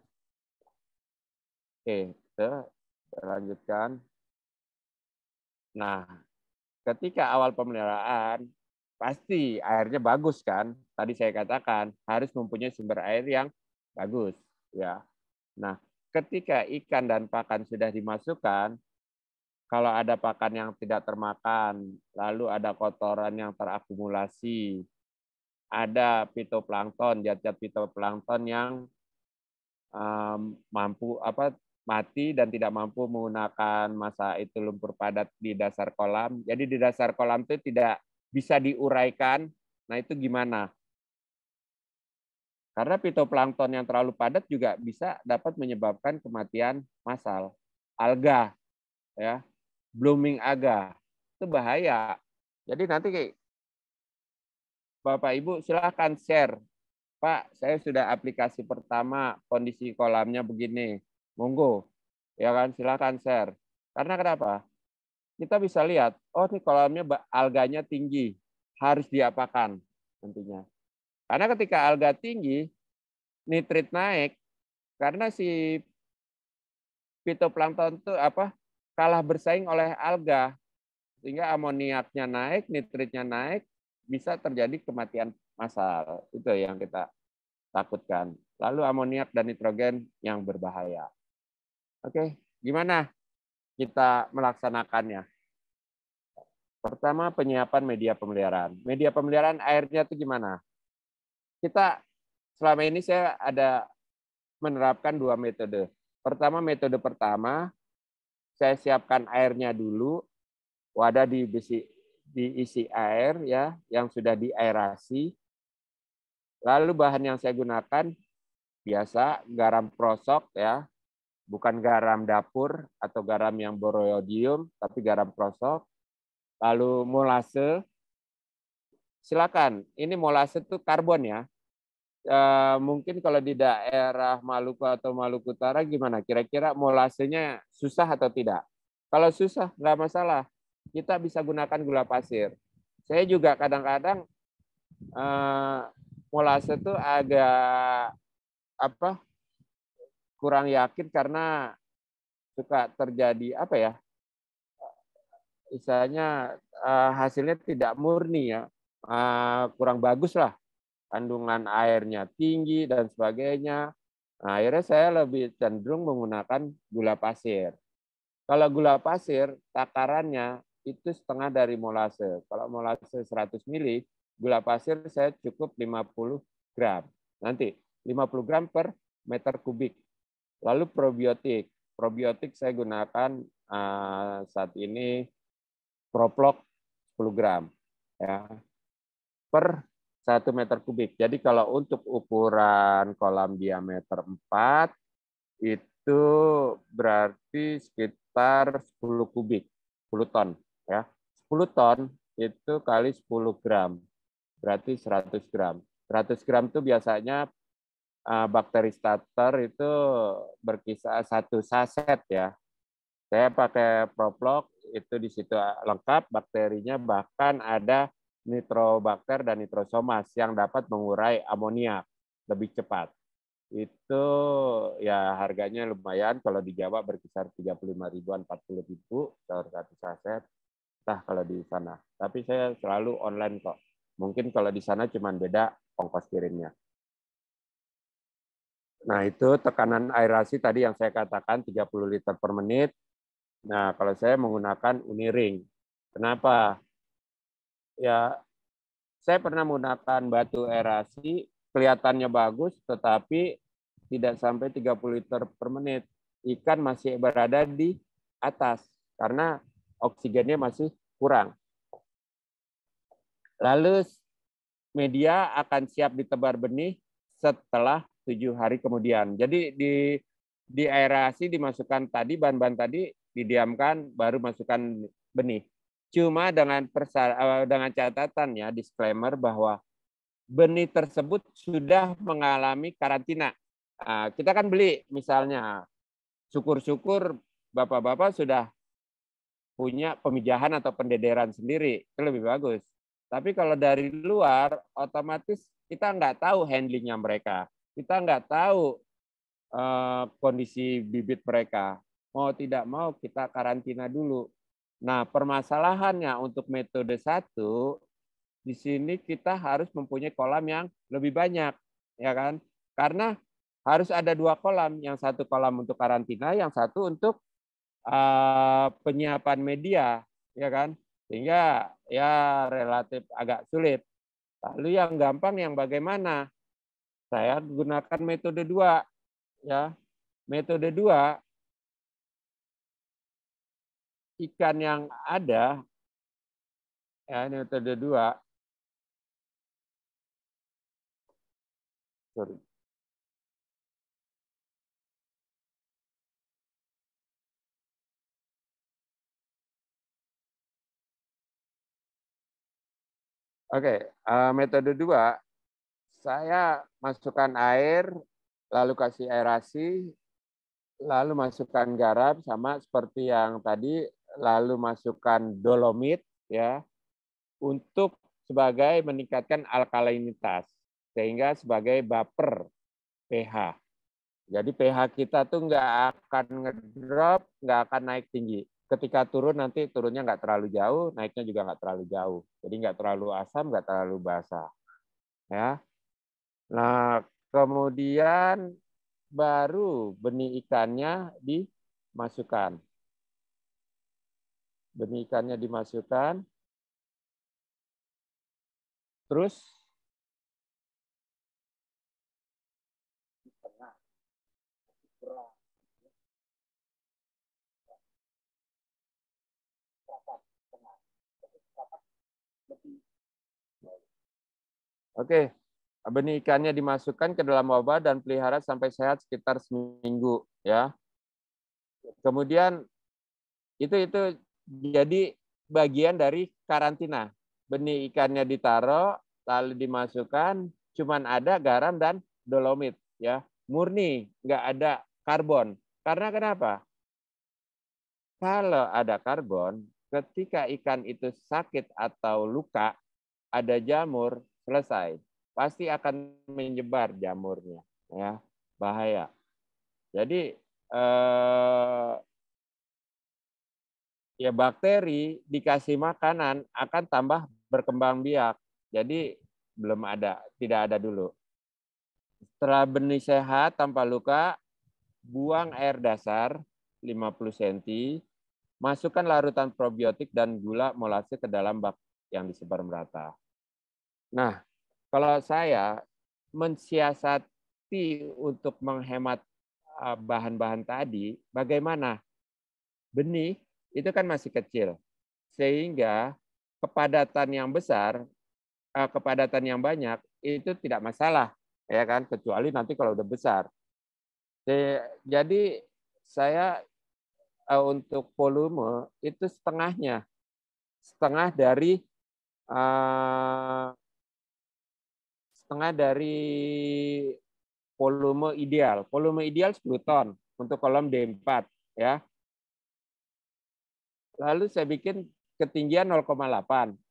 oke, kita lanjutkan. Nah, ketika awal pemeliharaan pasti airnya bagus kan? Tadi saya katakan harus mempunyai sumber air yang bagus, ya. Nah, ketika ikan dan pakan sudah dimasukkan, kalau ada pakan yang tidak termakan, lalu ada kotoran yang terakumulasi, ada fitoplankton, zat-zat fitoplankton yang um, mampu apa mati dan tidak mampu menggunakan masa itu lumpur padat di dasar kolam. Jadi di dasar kolam itu tidak bisa diuraikan. Nah, itu gimana? Karena fitoplankton yang terlalu padat juga bisa dapat menyebabkan kematian massal. Alga ya, blooming alga itu bahaya. Jadi nanti Bapak Ibu silahkan share. Pak, saya sudah aplikasi pertama, kondisi kolamnya begini. Monggo, ya kan silahkan share. Karena kenapa? Kita bisa lihat, oh ini kolamnya alganya tinggi, harus diapakan nantinya. Karena ketika alga tinggi, nitrit naik, karena si fitoplankton itu apa kalah bersaing oleh alga, sehingga amoniaknya naik, nitritnya naik, bisa terjadi kematian massal. Itu yang kita takutkan. Lalu amoniak dan nitrogen yang berbahaya. Oke, gimana kita melaksanakannya? Pertama, penyiapan media pemeliharaan. Media pemeliharaan airnya itu gimana? Kita selama ini saya ada menerapkan dua metode. Pertama, metode pertama, saya siapkan airnya dulu, wadah di besi diisi air ya yang sudah diaerasi. Lalu bahan yang saya gunakan biasa garam prosok ya, bukan garam dapur atau garam yang boroyodium tapi garam prosok. Lalu molase. Silakan, ini molase itu karbon ya. E, mungkin kalau di daerah Maluku atau Maluku Utara gimana? Kira-kira molasenya susah atau tidak? Kalau susah nggak masalah kita bisa gunakan gula pasir. Saya juga kadang-kadang uh, molase itu agak apa kurang yakin karena suka terjadi apa ya misalnya uh, eh, hasilnya tidak murni ya uh, kurang bagus lah kandungan airnya tinggi dan sebagainya. Nah, akhirnya saya lebih cenderung menggunakan gula pasir. Kalau gula pasir takarannya itu setengah dari molase. Kalau molase 100 ml, gula pasir saya cukup 50 gram. Nanti 50 gram per meter kubik. Lalu probiotik. Probiotik saya gunakan uh, saat ini proplok 10 gram ya per 1 meter kubik. Jadi kalau untuk ukuran kolam diameter 4 itu berarti sekitar 10 kubik, 10 ton ya 10 ton itu kali 10 gram berarti 100 gram 100 gram itu biasanya eh, bakteri starter itu berkisar satu saset ya saya pakai proplok itu di situ eh, lengkap bakterinya bahkan ada nitrobakter dan nitrosomas yang dapat mengurai amonia lebih cepat itu ya harganya lumayan kalau di Jawa berkisar 35 ribuan 40 ribu satu saset entah kalau di sana. Tapi saya selalu online kok. Mungkin kalau di sana cuma beda ongkos kirimnya. Nah, itu tekanan aerasi tadi yang saya katakan 30 liter per menit. Nah, kalau saya menggunakan Uni Ring, Kenapa? Ya, saya pernah menggunakan batu aerasi, kelihatannya bagus, tetapi tidak sampai 30 liter per menit. Ikan masih berada di atas. Karena oksigennya masih kurang. Lalu media akan siap ditebar benih setelah tujuh hari kemudian. Jadi di di aerasi dimasukkan tadi bahan-bahan tadi didiamkan baru masukkan benih. Cuma dengan persar, eh, dengan catatan ya disclaimer bahwa benih tersebut sudah mengalami karantina. Ah, kita kan beli misalnya syukur-syukur bapak-bapak sudah punya pemijahan atau pendederan sendiri itu lebih bagus. Tapi kalau dari luar, otomatis kita nggak tahu handlingnya mereka, kita nggak tahu uh, kondisi bibit mereka. Mau tidak mau kita karantina dulu. Nah permasalahannya untuk metode satu di sini kita harus mempunyai kolam yang lebih banyak, ya kan? Karena harus ada dua kolam, yang satu kolam untuk karantina, yang satu untuk Eh, penyiapan media, ya kan? Sehingga ya relatif agak sulit. Lalu yang gampang yang bagaimana? Saya gunakan metode dua, ya. Metode dua ikan yang ada ya ini metode dua sorry Oke, okay, uh, eh, metode dua, saya masukkan air, lalu kasih aerasi, lalu masukkan garam sama seperti yang tadi, lalu masukkan dolomit ya untuk sebagai meningkatkan alkalinitas sehingga sebagai buffer pH. Jadi pH kita tuh nggak akan ngedrop, nggak akan naik tinggi ketika turun nanti turunnya nggak terlalu jauh, naiknya juga nggak terlalu jauh. Jadi nggak terlalu asam, nggak terlalu basah. Ya. Nah, kemudian baru benih ikannya dimasukkan. Benih ikannya dimasukkan. Terus Oke, benih ikannya dimasukkan ke dalam wabah dan pelihara sampai sehat sekitar seminggu ya. Kemudian itu itu jadi bagian dari karantina. Benih ikannya ditaruh, lalu dimasukkan, cuman ada garam dan dolomit ya. Murni, nggak ada karbon. Karena kenapa? Kalau ada karbon, ketika ikan itu sakit atau luka, ada jamur, selesai pasti akan menyebar jamurnya ya bahaya jadi eh, ya bakteri dikasih makanan akan tambah berkembang biak jadi belum ada tidak ada dulu setelah benih sehat tanpa luka buang air dasar 50 cm masukkan larutan probiotik dan gula molase ke dalam bak yang disebar merata Nah, kalau saya mensiasati untuk menghemat ah, bahan-bahan tadi, bagaimana? Benih itu kan masih kecil. Sehingga kepadatan yang besar, ah, kepadatan yang banyak itu tidak masalah, ya kan? Kecuali nanti kalau udah besar. Jadi saya ah, untuk volume itu setengahnya, setengah dari uh, setengah dari volume ideal. Volume ideal 10 ton untuk kolom D4 ya. Lalu saya bikin ketinggian 0,8.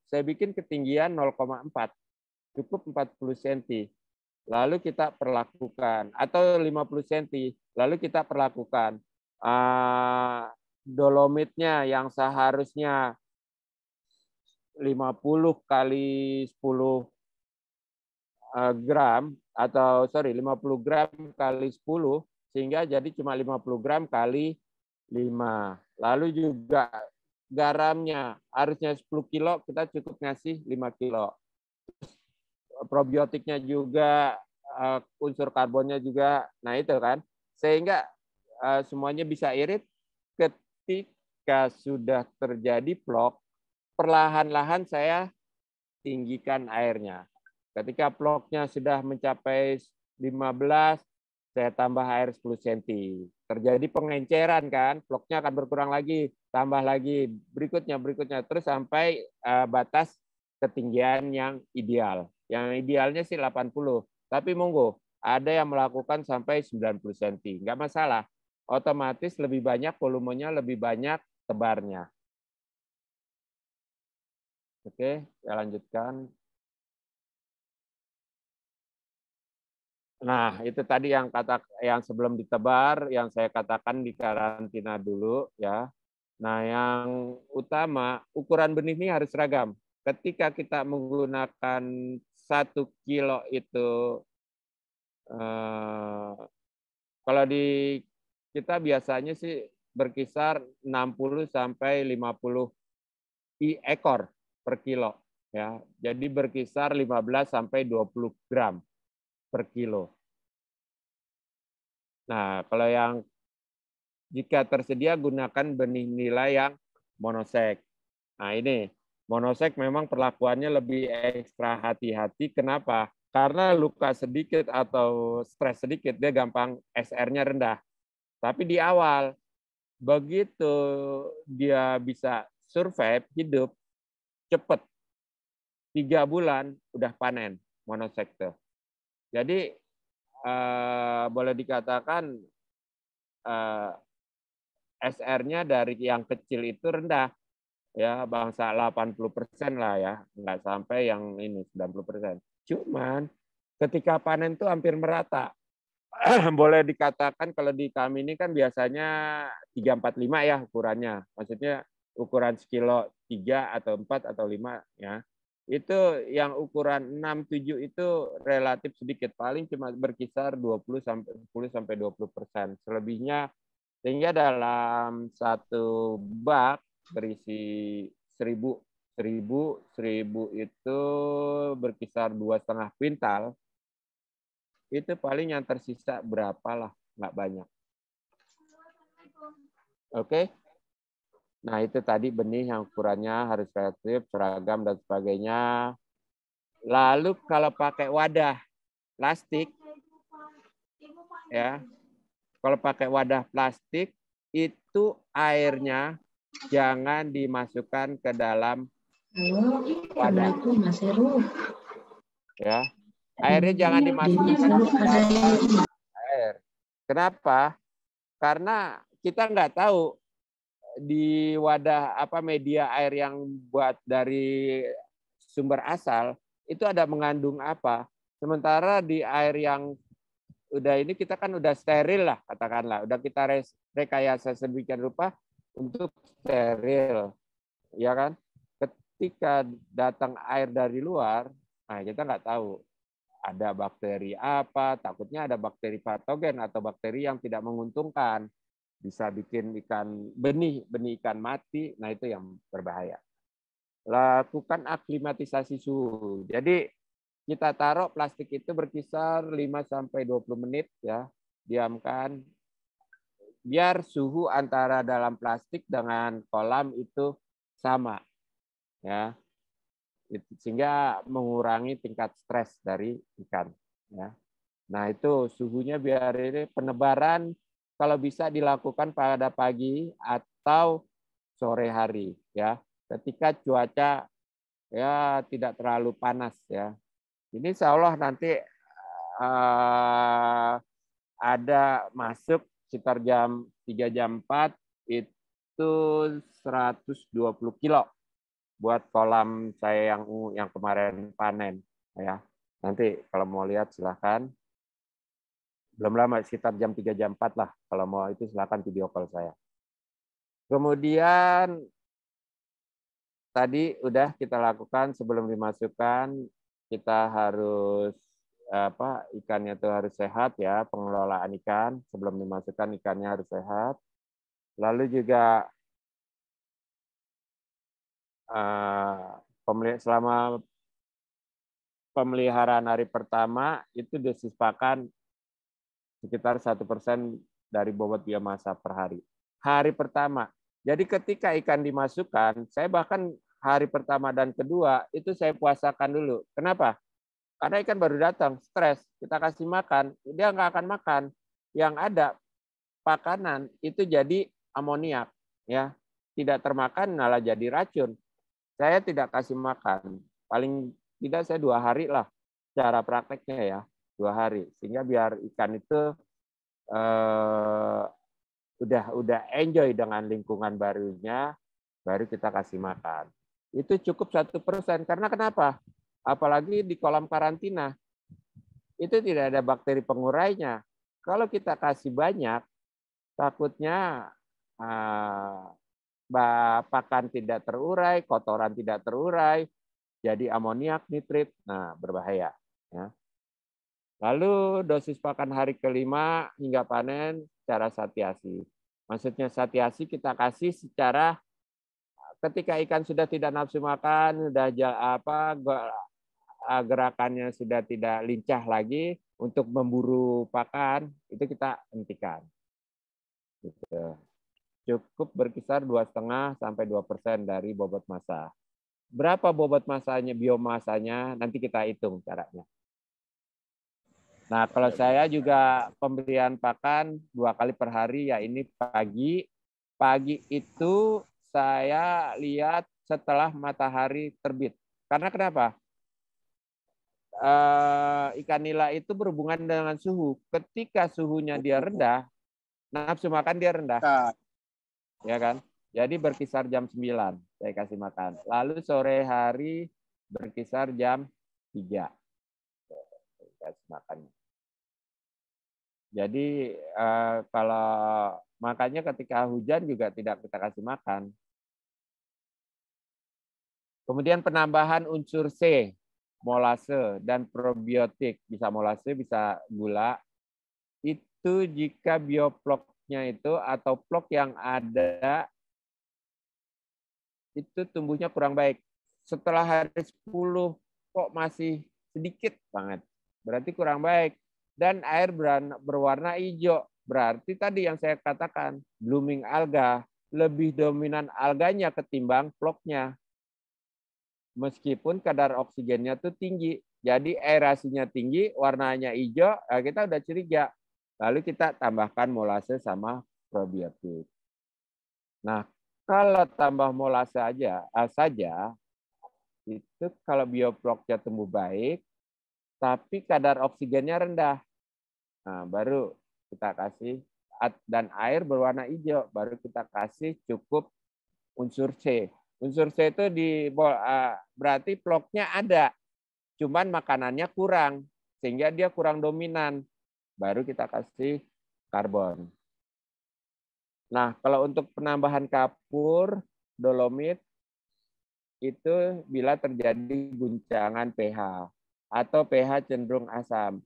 Saya bikin ketinggian 0,4. Cukup 40 cm. Lalu kita perlakukan atau 50 cm. Lalu kita perlakukan uh, dolomitnya yang seharusnya 50 kali 10 Eh, gram atau sorry 50 gram kali 10 sehingga jadi cuma 50 gram kali 5. Lalu juga garamnya harusnya 10 kilo kita cukup ngasih 5 kilo. Probiotiknya juga eh, unsur karbonnya juga nah itu kan sehingga eh, semuanya bisa irit ketika sudah terjadi blok perlahan-lahan saya tinggikan airnya Ketika bloknya sudah mencapai 15, saya tambah air 10 cm. Terjadi pengenceran kan, bloknya akan berkurang lagi, tambah lagi, berikutnya, berikutnya, terus sampai uh, batas ketinggian yang ideal. Yang idealnya sih 80, tapi monggo, ada yang melakukan sampai 90 cm. Nggak masalah, otomatis lebih banyak volumenya, lebih banyak tebarnya. Oke, saya lanjutkan. Nah, itu tadi yang kata yang sebelum ditebar yang saya katakan di karantina dulu ya. Nah, yang utama ukuran benih ini harus ragam Ketika kita menggunakan satu kilo itu eh, kalau di kita biasanya sih berkisar 60 sampai 50 i ekor per kilo ya. Jadi berkisar 15 sampai 20 gram per kilo. Nah, kalau yang jika tersedia gunakan benih nilai yang monosek. Nah, ini monosek memang perlakuannya lebih ekstra hati-hati. Kenapa? Karena luka sedikit atau stres sedikit dia gampang SR-nya rendah. Tapi di awal begitu dia bisa survive hidup cepat tiga bulan udah panen monosektor. Jadi eh, boleh dikatakan eh, SR-nya dari yang kecil itu rendah ya bangsa 80 persen lah ya nggak sampai yang ini 90 persen cuman ketika panen itu hampir merata *clears throat* boleh dikatakan kalau di kami ini kan biasanya 345 ya ukurannya maksudnya ukuran sekilo tiga atau empat atau lima ya itu yang ukuran 6-7 itu relatif sedikit paling cuma berkisar 20 sampai 10 sampai 20 persen selebihnya sehingga dalam satu bak berisi 1000 1000 1000 itu berkisar dua setengah kuintal itu paling yang tersisa berapalah, nggak banyak oke okay? Nah, itu tadi benih yang ukurannya harus relatif, seragam, dan sebagainya. Lalu kalau pakai wadah plastik, ya, kalau pakai wadah plastik, itu airnya jangan dimasukkan ke dalam wadah. Ya, airnya jangan dimasukkan ke dalam air. Kenapa? Karena kita nggak tahu di wadah apa media air yang buat dari sumber asal itu ada mengandung apa. Sementara di air yang udah ini kita kan udah steril lah katakanlah, udah kita rekayasa sedemikian rupa untuk steril, ya kan? Ketika datang air dari luar, nah kita nggak tahu ada bakteri apa, takutnya ada bakteri patogen atau bakteri yang tidak menguntungkan bisa bikin ikan benih benih ikan mati nah itu yang berbahaya lakukan aklimatisasi suhu jadi kita taruh plastik itu berkisar 5 sampai 20 menit ya diamkan biar suhu antara dalam plastik dengan kolam itu sama ya sehingga mengurangi tingkat stres dari ikan ya nah itu suhunya biar ini penebaran kalau bisa dilakukan pada pagi atau sore hari ya ketika cuaca ya tidak terlalu panas ya ini insya Allah nanti uh, ada masuk sekitar jam 3 jam 4 itu 120 kilo buat kolam saya yang yang kemarin panen ya nanti kalau mau lihat silahkan belum lama sekitar jam 3 jam 4 lah kalau mau itu silakan video call saya. Kemudian tadi udah kita lakukan sebelum dimasukkan kita harus apa ikannya itu harus sehat ya pengelolaan ikan sebelum dimasukkan ikannya harus sehat lalu juga eh, pemilik selama pemeliharaan hari pertama itu disisipkan sekitar satu persen dari bobot biomasa per hari. Hari pertama. Jadi ketika ikan dimasukkan, saya bahkan hari pertama dan kedua itu saya puasakan dulu. Kenapa? Karena ikan baru datang, stres, kita kasih makan, dia nggak akan makan. Yang ada pakanan itu jadi amoniak, ya tidak termakan malah jadi racun. Saya tidak kasih makan, paling tidak saya dua hari lah cara prakteknya ya dua hari sehingga biar ikan itu eh, udah udah enjoy dengan lingkungan barunya baru kita kasih makan itu cukup satu persen karena kenapa apalagi di kolam karantina itu tidak ada bakteri pengurainya kalau kita kasih banyak takutnya eh, pakan tidak terurai kotoran tidak terurai jadi amoniak nitrit nah berbahaya ya Lalu dosis pakan hari kelima hingga panen secara satiasi. Maksudnya satiasi kita kasih secara ketika ikan sudah tidak nafsu makan, sudah apa ah, gerakannya sudah tidak lincah lagi untuk memburu pakan, itu kita hentikan. Gitu. Cukup berkisar 2,5 sampai 2 persen dari bobot massa. Berapa bobot massanya biomasanya, nanti kita hitung caranya. Nah, kalau saya juga pemberian pakan dua kali per hari, ya ini pagi. Pagi itu saya lihat setelah matahari terbit. Karena kenapa? Eh, ikan nila itu berhubungan dengan suhu. Ketika suhunya dia rendah, nafsu makan dia rendah. Iya. Ya kan? Jadi berkisar jam 9 saya kasih makan. Lalu sore hari berkisar jam 3. Saya kasih makan jadi uh, kalau makanya ketika hujan juga tidak kita kasih makan. Kemudian penambahan unsur C, molase dan probiotik, bisa molase, bisa gula. Itu jika bioploknya itu atau plok yang ada itu tumbuhnya kurang baik. Setelah hari 10 kok masih sedikit banget. Berarti kurang baik dan air berwarna hijau. Berarti tadi yang saya katakan, blooming alga lebih dominan alganya ketimbang floknya. Meskipun kadar oksigennya itu tinggi. Jadi aerasinya tinggi, warnanya hijau, eh, kita udah curiga. Lalu kita tambahkan molase sama probiotik. Nah, kalau tambah molase aja eh, saja, itu kalau biobloknya tumbuh baik, tapi kadar oksigennya rendah. Nah, baru kita kasih dan air berwarna hijau baru kita kasih cukup unsur C. Unsur C itu di berarti bloknya ada. Cuman makanannya kurang sehingga dia kurang dominan. Baru kita kasih karbon. Nah, kalau untuk penambahan kapur dolomit itu bila terjadi guncangan pH atau pH cenderung asam.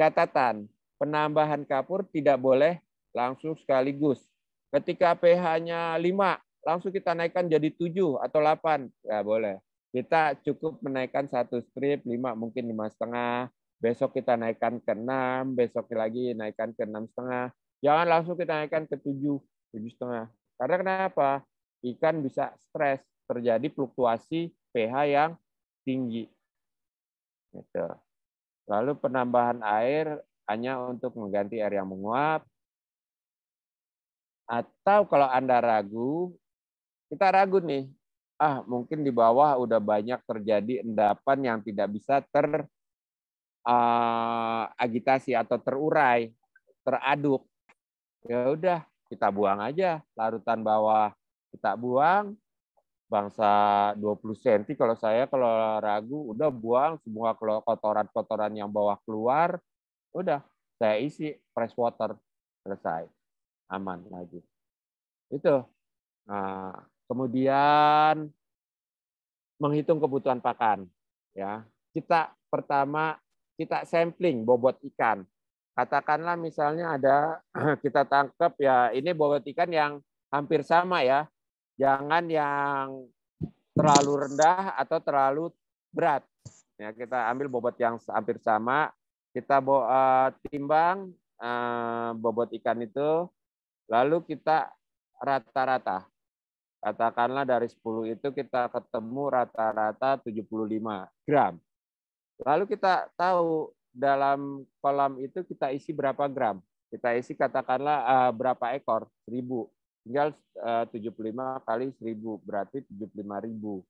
Catatan, penambahan kapur tidak boleh langsung sekaligus. Ketika pH-nya 5, langsung kita naikkan jadi 7 atau 8. Ya, boleh. Kita cukup menaikkan satu strip, 5 mungkin lima setengah. Besok kita naikkan ke 6, besok lagi naikkan ke enam setengah. Jangan langsung kita naikkan ke 7, tujuh setengah. Karena kenapa? Ikan bisa stres, terjadi fluktuasi pH yang tinggi. Gitu. Lalu penambahan air hanya untuk mengganti air yang menguap. Atau kalau Anda ragu, kita ragu nih, ah mungkin di bawah udah banyak terjadi endapan yang tidak bisa ter uh, agitasi atau terurai, teraduk. Ya udah, kita buang aja larutan bawah kita buang, bangsa 20 cm kalau saya kalau ragu udah buang semua kotoran-kotoran yang bawah keluar udah saya isi fresh water selesai aman lagi itu nah, kemudian menghitung kebutuhan pakan ya kita pertama kita sampling bobot ikan katakanlah misalnya ada *clears throat* kita tangkap ya ini bobot ikan yang hampir sama ya jangan yang terlalu rendah atau terlalu berat. Ya, kita ambil bobot yang hampir sama, kita bo eh, timbang eh, bobot ikan itu, lalu kita rata-rata. Katakanlah dari 10 itu kita ketemu rata-rata 75 gram. Lalu kita tahu dalam kolam itu kita isi berapa gram. Kita isi katakanlah eh, berapa ekor, 1000 tinggal eh, puluh lima kali seribu berarti tujuh puluh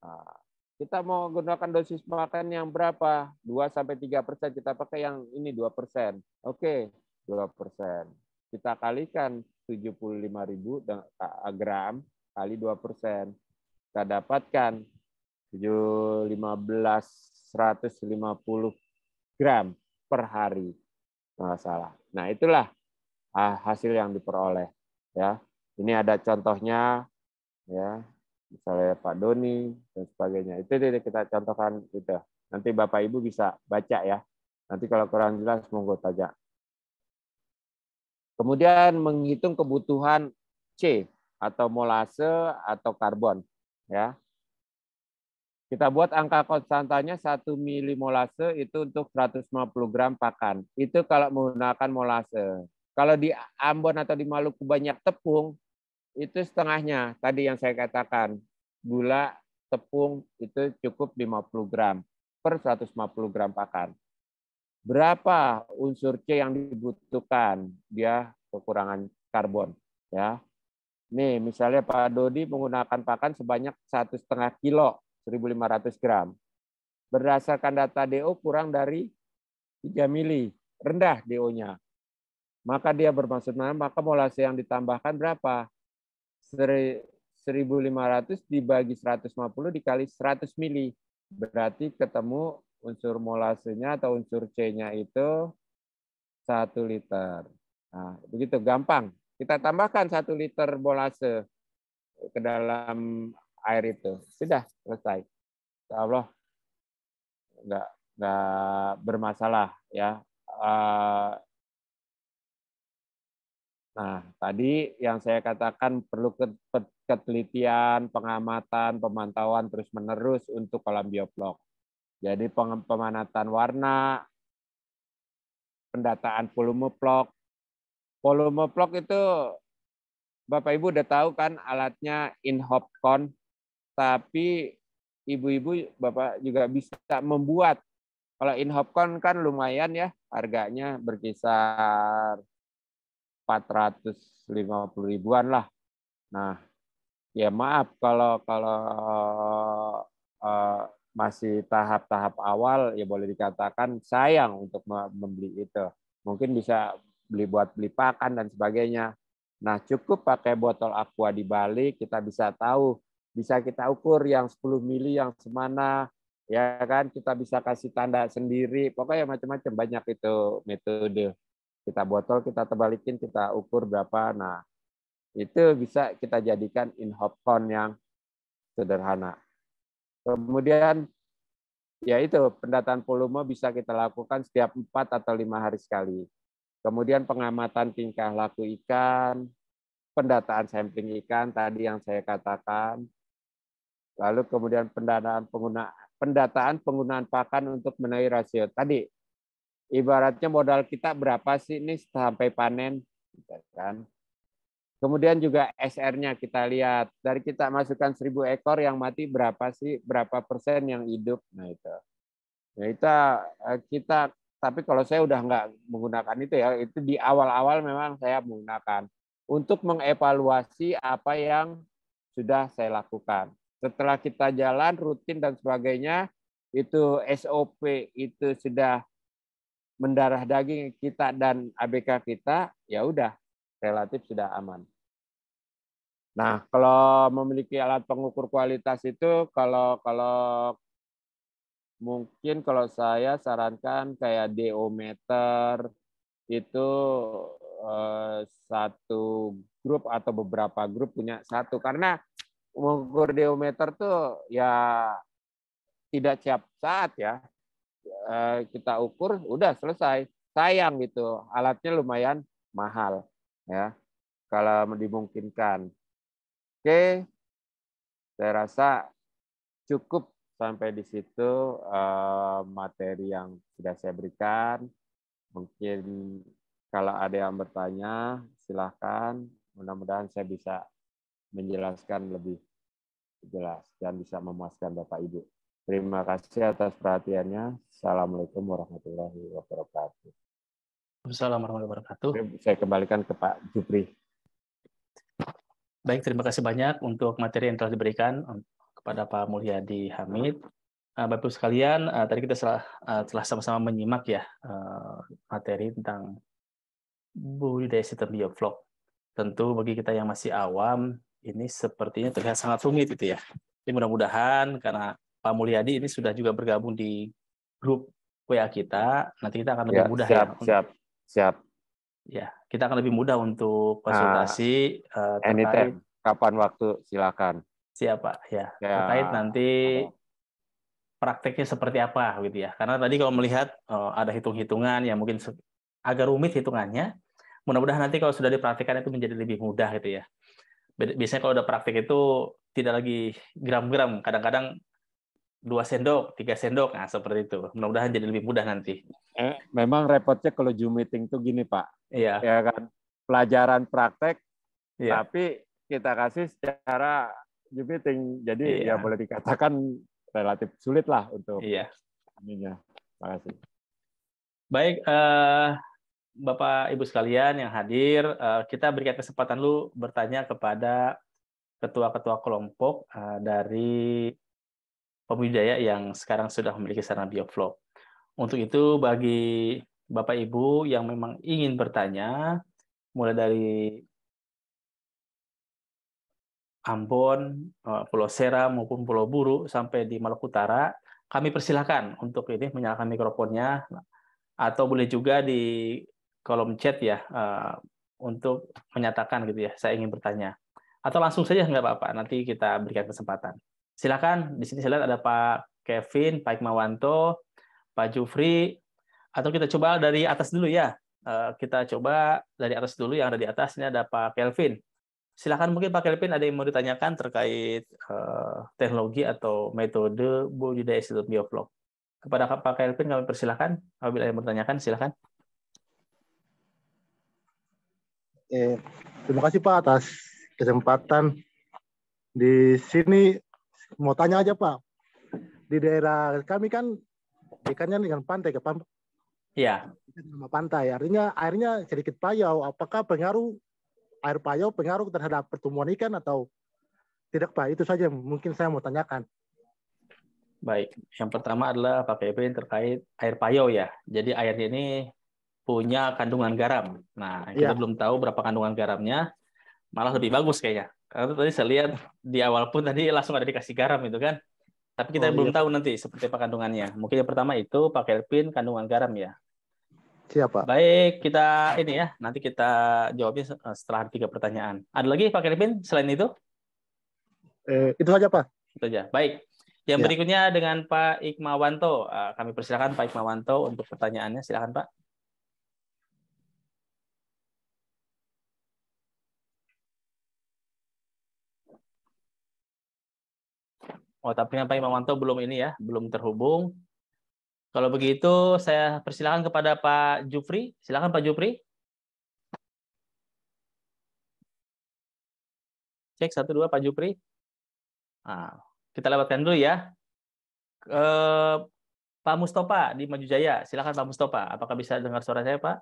75.000. Nah, kita mau gunakan dosis makan yang berapa? dua sampai tiga persen. Kita pakai yang ini dua persen. Oke, dua persen. Kita kalikan tujuh puluh lima 75.000 eh, gram kali dua persen. Kita dapatkan tujuh lima belas seratus lima puluh gram per hari. Nah, salah. Nah, itulah hasil yang diperoleh ya ini ada contohnya ya misalnya Pak Doni dan sebagainya itu kita contohkan itu nanti Bapak Ibu bisa baca ya nanti kalau kurang jelas monggo tanya kemudian menghitung kebutuhan C atau molase atau karbon ya kita buat angka konstantanya 1 milimolase itu untuk 150 gram pakan. Itu kalau menggunakan molase. Kalau di Ambon atau di Maluku banyak tepung, itu setengahnya. Tadi yang saya katakan, gula, tepung itu cukup 50 gram per 150 gram pakan. Berapa unsur C yang dibutuhkan? Dia kekurangan karbon. ya. Nih, misalnya Pak Dodi menggunakan pakan sebanyak 1,5 kilo, 1.500 gram. Berdasarkan data DO kurang dari 3 mili, rendah DO-nya. Maka dia bermaksud mana? Maka molase yang ditambahkan berapa? 1500 dibagi 150 dikali 100 mili. Berarti ketemu unsur molasenya atau unsur C-nya itu satu liter. Nah, begitu gampang. Kita tambahkan satu liter molase ke dalam air itu. Sudah selesai. Allah nggak nggak bermasalah ya. Ah, Nah, tadi yang saya katakan perlu ketelitian, pengamatan, pemantauan terus-menerus untuk kolam bioplok. Jadi pemanatan warna, pendataan volume blok. Volume blok itu Bapak Ibu udah tahu kan alatnya in hopcon. tapi ibu-ibu Bapak juga bisa membuat. Kalau in hopcon kan lumayan ya, harganya berkisar 450 ribuan lah. Nah, ya maaf kalau kalau uh, masih tahap-tahap awal ya boleh dikatakan sayang untuk membeli itu. Mungkin bisa beli buat beli pakan dan sebagainya. Nah, cukup pakai botol aqua di Bali kita bisa tahu, bisa kita ukur yang 10 mili yang semana ya kan kita bisa kasih tanda sendiri. Pokoknya macam-macam banyak itu metode kita botol, kita terbalikin, kita ukur berapa. Nah, itu bisa kita jadikan in inhopcon yang sederhana. Kemudian ya itu pendataan volume bisa kita lakukan setiap empat atau lima hari sekali. Kemudian pengamatan tingkah laku ikan, pendataan sampling ikan tadi yang saya katakan. Lalu kemudian pendataan pengguna pendataan penggunaan pakan untuk menaik rasio. Tadi ibaratnya modal kita berapa sih ini sampai panen gitu kan kemudian juga SR-nya kita lihat dari kita masukkan 1000 ekor yang mati berapa sih berapa persen yang hidup nah itu nah itu eh, kita tapi kalau saya udah nggak menggunakan itu ya itu di awal-awal memang saya menggunakan untuk mengevaluasi apa yang sudah saya lakukan setelah kita jalan rutin dan sebagainya itu SOP itu sudah mendarah daging kita dan ABK kita, ya udah relatif sudah aman. Nah, kalau memiliki alat pengukur kualitas itu kalau kalau mungkin kalau saya sarankan kayak do meter itu eh, satu grup atau beberapa grup punya satu karena mengukur deometer tuh ya tidak siap saat ya Eh, kita ukur udah selesai sayang gitu alatnya lumayan mahal ya kalau dimungkinkan oke saya rasa cukup sampai di situ eh, materi yang sudah saya berikan mungkin kalau ada yang bertanya silahkan mudah-mudahan saya bisa menjelaskan lebih jelas dan bisa memuaskan Bapak Ibu. Terima kasih atas perhatiannya. Assalamualaikum warahmatullahi wabarakatuh. Assalamualaikum warahmatullahi wabarakatuh. Saya kembalikan ke Pak Jupri. Baik, terima kasih banyak untuk materi yang telah diberikan kepada Pak Mulyadi Hamid. Eh, Bapak-Ibu sekalian, eh, tadi kita eh, telah sama-sama menyimak ya materi tentang budidaya sistem bioflok. Tentu bagi kita yang masih awam, ini sepertinya terlihat sangat rumit gitu ya. Jadi mudah-mudahan karena Pak Mulyadi ini sudah juga bergabung di grup WA kita. Nanti kita akan lebih ya, mudah siap, ya. Siap, siap. Ya, kita akan lebih mudah untuk ah, konsultasi nah, uh, terkait anytime. kapan waktu silakan. Siapa Ya, ya. terkait nanti prakteknya seperti apa gitu ya. Karena tadi kalau melihat uh, ada hitung-hitungan yang mungkin agak rumit hitungannya. Mudah-mudahan nanti kalau sudah dipraktikkan itu menjadi lebih mudah gitu ya. Biasanya kalau udah praktik itu tidak lagi gram-gram, kadang-kadang dua sendok, tiga sendok, nah seperti itu. Mudah-mudahan jadi lebih mudah nanti. Eh, memang repotnya kalau Zoom meeting tuh gini Pak, iya. ya kan pelajaran praktek, iya. tapi kita kasih secara Zoom meeting, jadi iya. ya boleh dikatakan relatif sulit lah untuk iya. ininya. kasih Baik, uh, Bapak Ibu sekalian yang hadir, uh, kita berikan kesempatan lu bertanya kepada ketua-ketua kelompok uh, dari pembudidaya yang sekarang sudah memiliki sarana bioflow. Untuk itu bagi Bapak Ibu yang memang ingin bertanya mulai dari Ambon, eh, Pulau Sera maupun Pulau Buru sampai di Maluku Utara, kami persilahkan untuk ini menyalakan mikrofonnya atau boleh juga di kolom chat ya eh, untuk menyatakan gitu ya saya ingin bertanya atau langsung saja nggak apa-apa nanti kita berikan kesempatan. Silakan di sini saya lihat ada Pak Kevin, Pak Ikmawanto, Pak Jufri, atau kita coba dari atas dulu ya. Eh, kita coba dari atas dulu yang ada di atas ini ada Pak Kelvin. Silakan mungkin Pak Kelvin ada yang mau ditanyakan terkait eh, teknologi atau metode budidaya Institut Bioflok. Kepada Pak Kelvin kami persilahkan Apabila yang ditanyakan silakan. Eh, terima kasih Pak atas kesempatan. Di sini Mau tanya aja Pak, di daerah kami kan ikannya dengan pantai ke pantai. Iya. Nama pantai, artinya airnya sedikit payau. Apakah pengaruh air payau pengaruh terhadap pertumbuhan ikan atau tidak Pak? Itu saja mungkin saya mau tanyakan. Baik, yang pertama adalah Pak yang terkait air payau ya. Jadi airnya ini punya kandungan garam. Nah, kita ya. belum tahu berapa kandungan garamnya malah lebih bagus kayaknya. Karena tadi saya lihat di awal pun tadi langsung ada dikasih garam itu kan. Tapi kita oh, belum iya. tahu nanti seperti apa kandungannya. Mungkin yang pertama itu Pak Kelvin kandungan garam ya. Siapa? Baik, kita ini ya. Nanti kita jawabnya eh, setelah tiga pertanyaan. Ada lagi Pak Kelvin selain itu? Eh, itu saja Pak. Itu saja. Baik. Yang ya. berikutnya dengan Pak Ikmawanto. Eh, kami persilakan Pak Ikmawanto untuk pertanyaannya. Silakan Pak. Oh, tapi Pak Wanto belum ini ya, belum terhubung. Kalau begitu, saya persilakan kepada Pak Jufri. Silakan Pak Jufri. Cek satu dua Pak Jupri. Nah, kita lewatkan dulu ya. Ke Pak Mustafa di Maju Jaya. Silakan Pak Mustafa. Apakah bisa dengar suara saya, Pak?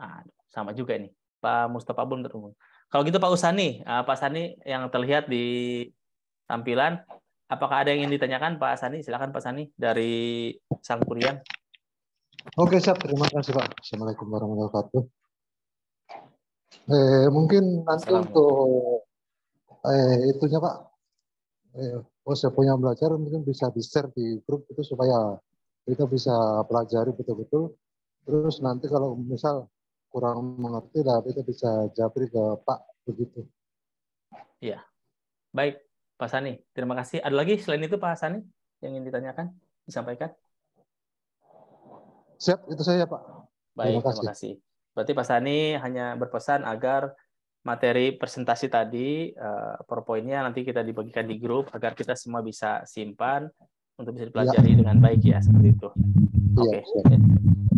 Ah, sama juga ini. Pak Mustafa belum terhubung. Kalau gitu Pak Usani, uh, Pak Sani yang terlihat di tampilan, apakah ada yang ingin ditanyakan Pak Sani? Silakan Pak Sani dari Sangkurian. Oke, siap. Terima kasih Pak. Assalamualaikum warahmatullahi wabarakatuh. Eh, mungkin nanti untuk eh, itunya Pak, eh, oh saya punya belajar mungkin bisa di share di grup itu supaya kita bisa pelajari betul-betul. Terus nanti kalau misal kurang mengerti lah itu bisa japri ke Pak begitu. Iya. Baik, Pak Sani. Terima kasih. Ada lagi selain itu Pak Sani yang ingin ditanyakan, disampaikan? Siap, itu saya Pak. Baik, terima kasih. Terima kasih. Berarti Pak Sani hanya berpesan agar materi presentasi tadi, eh, PowerPoint-nya nanti kita dibagikan di grup agar kita semua bisa simpan untuk bisa dipelajari ya. dengan baik ya, seperti itu. Iya, Oke. Ya, okay.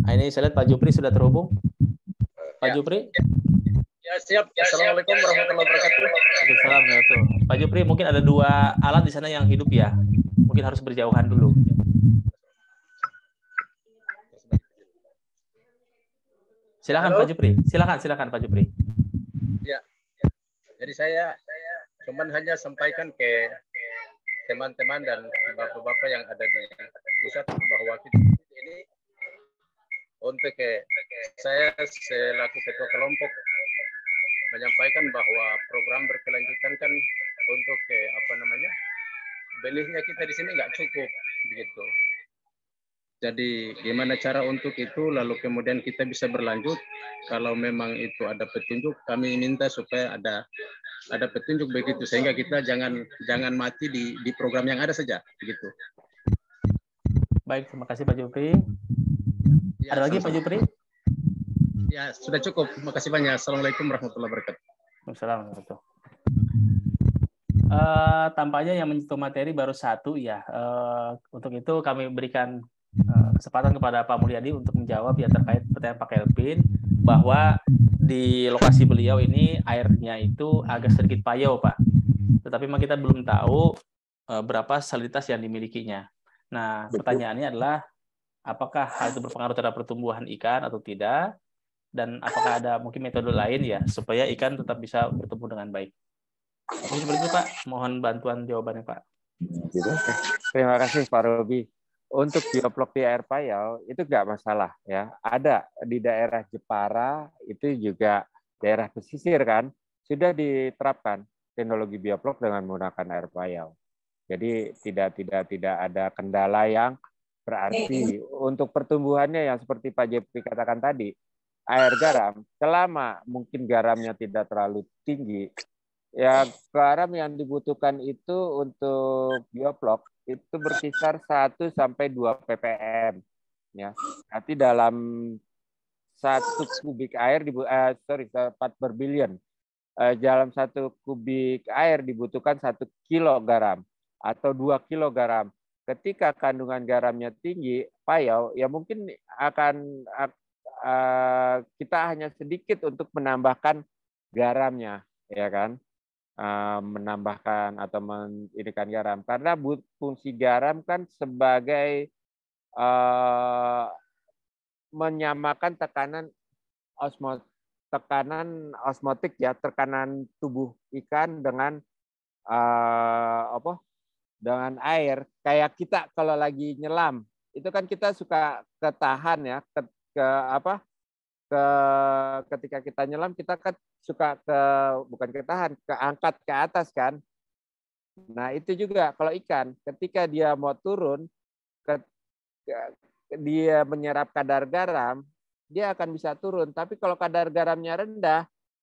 Nah, ini saya lihat Pak Jupri sudah terhubung. Pak ya. Jupri? Ya. siap. Ya, Assalamualaikum ya, warahmatullahi wabarakatuh. Waalaikumsalam ya, Pak Jupri, mungkin ada dua alat di sana yang hidup ya. Mungkin harus berjauhan dulu. Silakan Halo? Pak Jupri. Silakan, silakan Pak Jupri. Ya. ya. Jadi saya, saya cuman hanya sampaikan ke teman-teman dan bapak-bapak yang ada di pusat bahwa kita ini untuk saya selaku ketua kelompok menyampaikan bahwa program berkelanjutan kan untuk ke eh, apa namanya belinya kita di sini nggak cukup begitu. Jadi gimana cara untuk itu lalu kemudian kita bisa berlanjut kalau memang itu ada petunjuk kami minta supaya ada ada petunjuk begitu sehingga kita jangan jangan mati di di program yang ada saja begitu. Baik, terima kasih Pak Jupri. Ya, Ada lagi Pak Jupri? Ya, sudah cukup. Terima kasih banyak. Assalamualaikum warahmatullahi wabarakatuh. Assalamualaikum Uh, eh, tampaknya yang menyentuh materi baru satu ya. Uh, untuk itu kami berikan uh, kesempatan kepada Pak Mulyadi untuk menjawab ya terkait pertanyaan Pak Kelvin bahwa di lokasi beliau ini airnya itu agak sedikit payau Pak. Tetapi memang kita belum tahu uh, berapa salinitas yang dimilikinya. Nah, Betul. pertanyaannya adalah apakah hal itu berpengaruh terhadap pertumbuhan ikan atau tidak dan apakah ada mungkin metode lain ya supaya ikan tetap bisa bertumbuh dengan baik. Mungkin seperti itu Pak, mohon bantuan jawabannya Pak. Gitu. Terima kasih Pak Robi. Untuk bioplok di air payau itu nggak masalah ya. Ada di daerah Jepara itu juga daerah pesisir kan sudah diterapkan teknologi bioplok dengan menggunakan air payau. Jadi tidak tidak tidak ada kendala yang Berarti untuk pertumbuhannya yang seperti Pak JP katakan tadi, air garam selama mungkin garamnya tidak terlalu tinggi, ya garam yang dibutuhkan itu untuk bioblok itu berkisar 1 sampai 2 ppm ya. Berarti dalam satu kubik air di eh, sorry 4 per billion eh, dalam satu kubik air dibutuhkan satu kilo garam atau dua kilo garam ketika kandungan garamnya tinggi payau ya mungkin akan eh, kita hanya sedikit untuk menambahkan garamnya ya kan eh, menambahkan atau menirikan garam karena fungsi garam kan sebagai eh, menyamakan tekanan osmot tekanan osmotik ya tekanan tubuh ikan dengan uh, apa dengan air kayak kita kalau lagi nyelam itu kan kita suka ketahan ya ke, ke apa ke ketika kita nyelam kita kan suka ke bukan ketahan keangkat ke atas kan nah itu juga kalau ikan ketika dia mau turun ke, ke, dia menyerap kadar garam dia akan bisa turun tapi kalau kadar garamnya rendah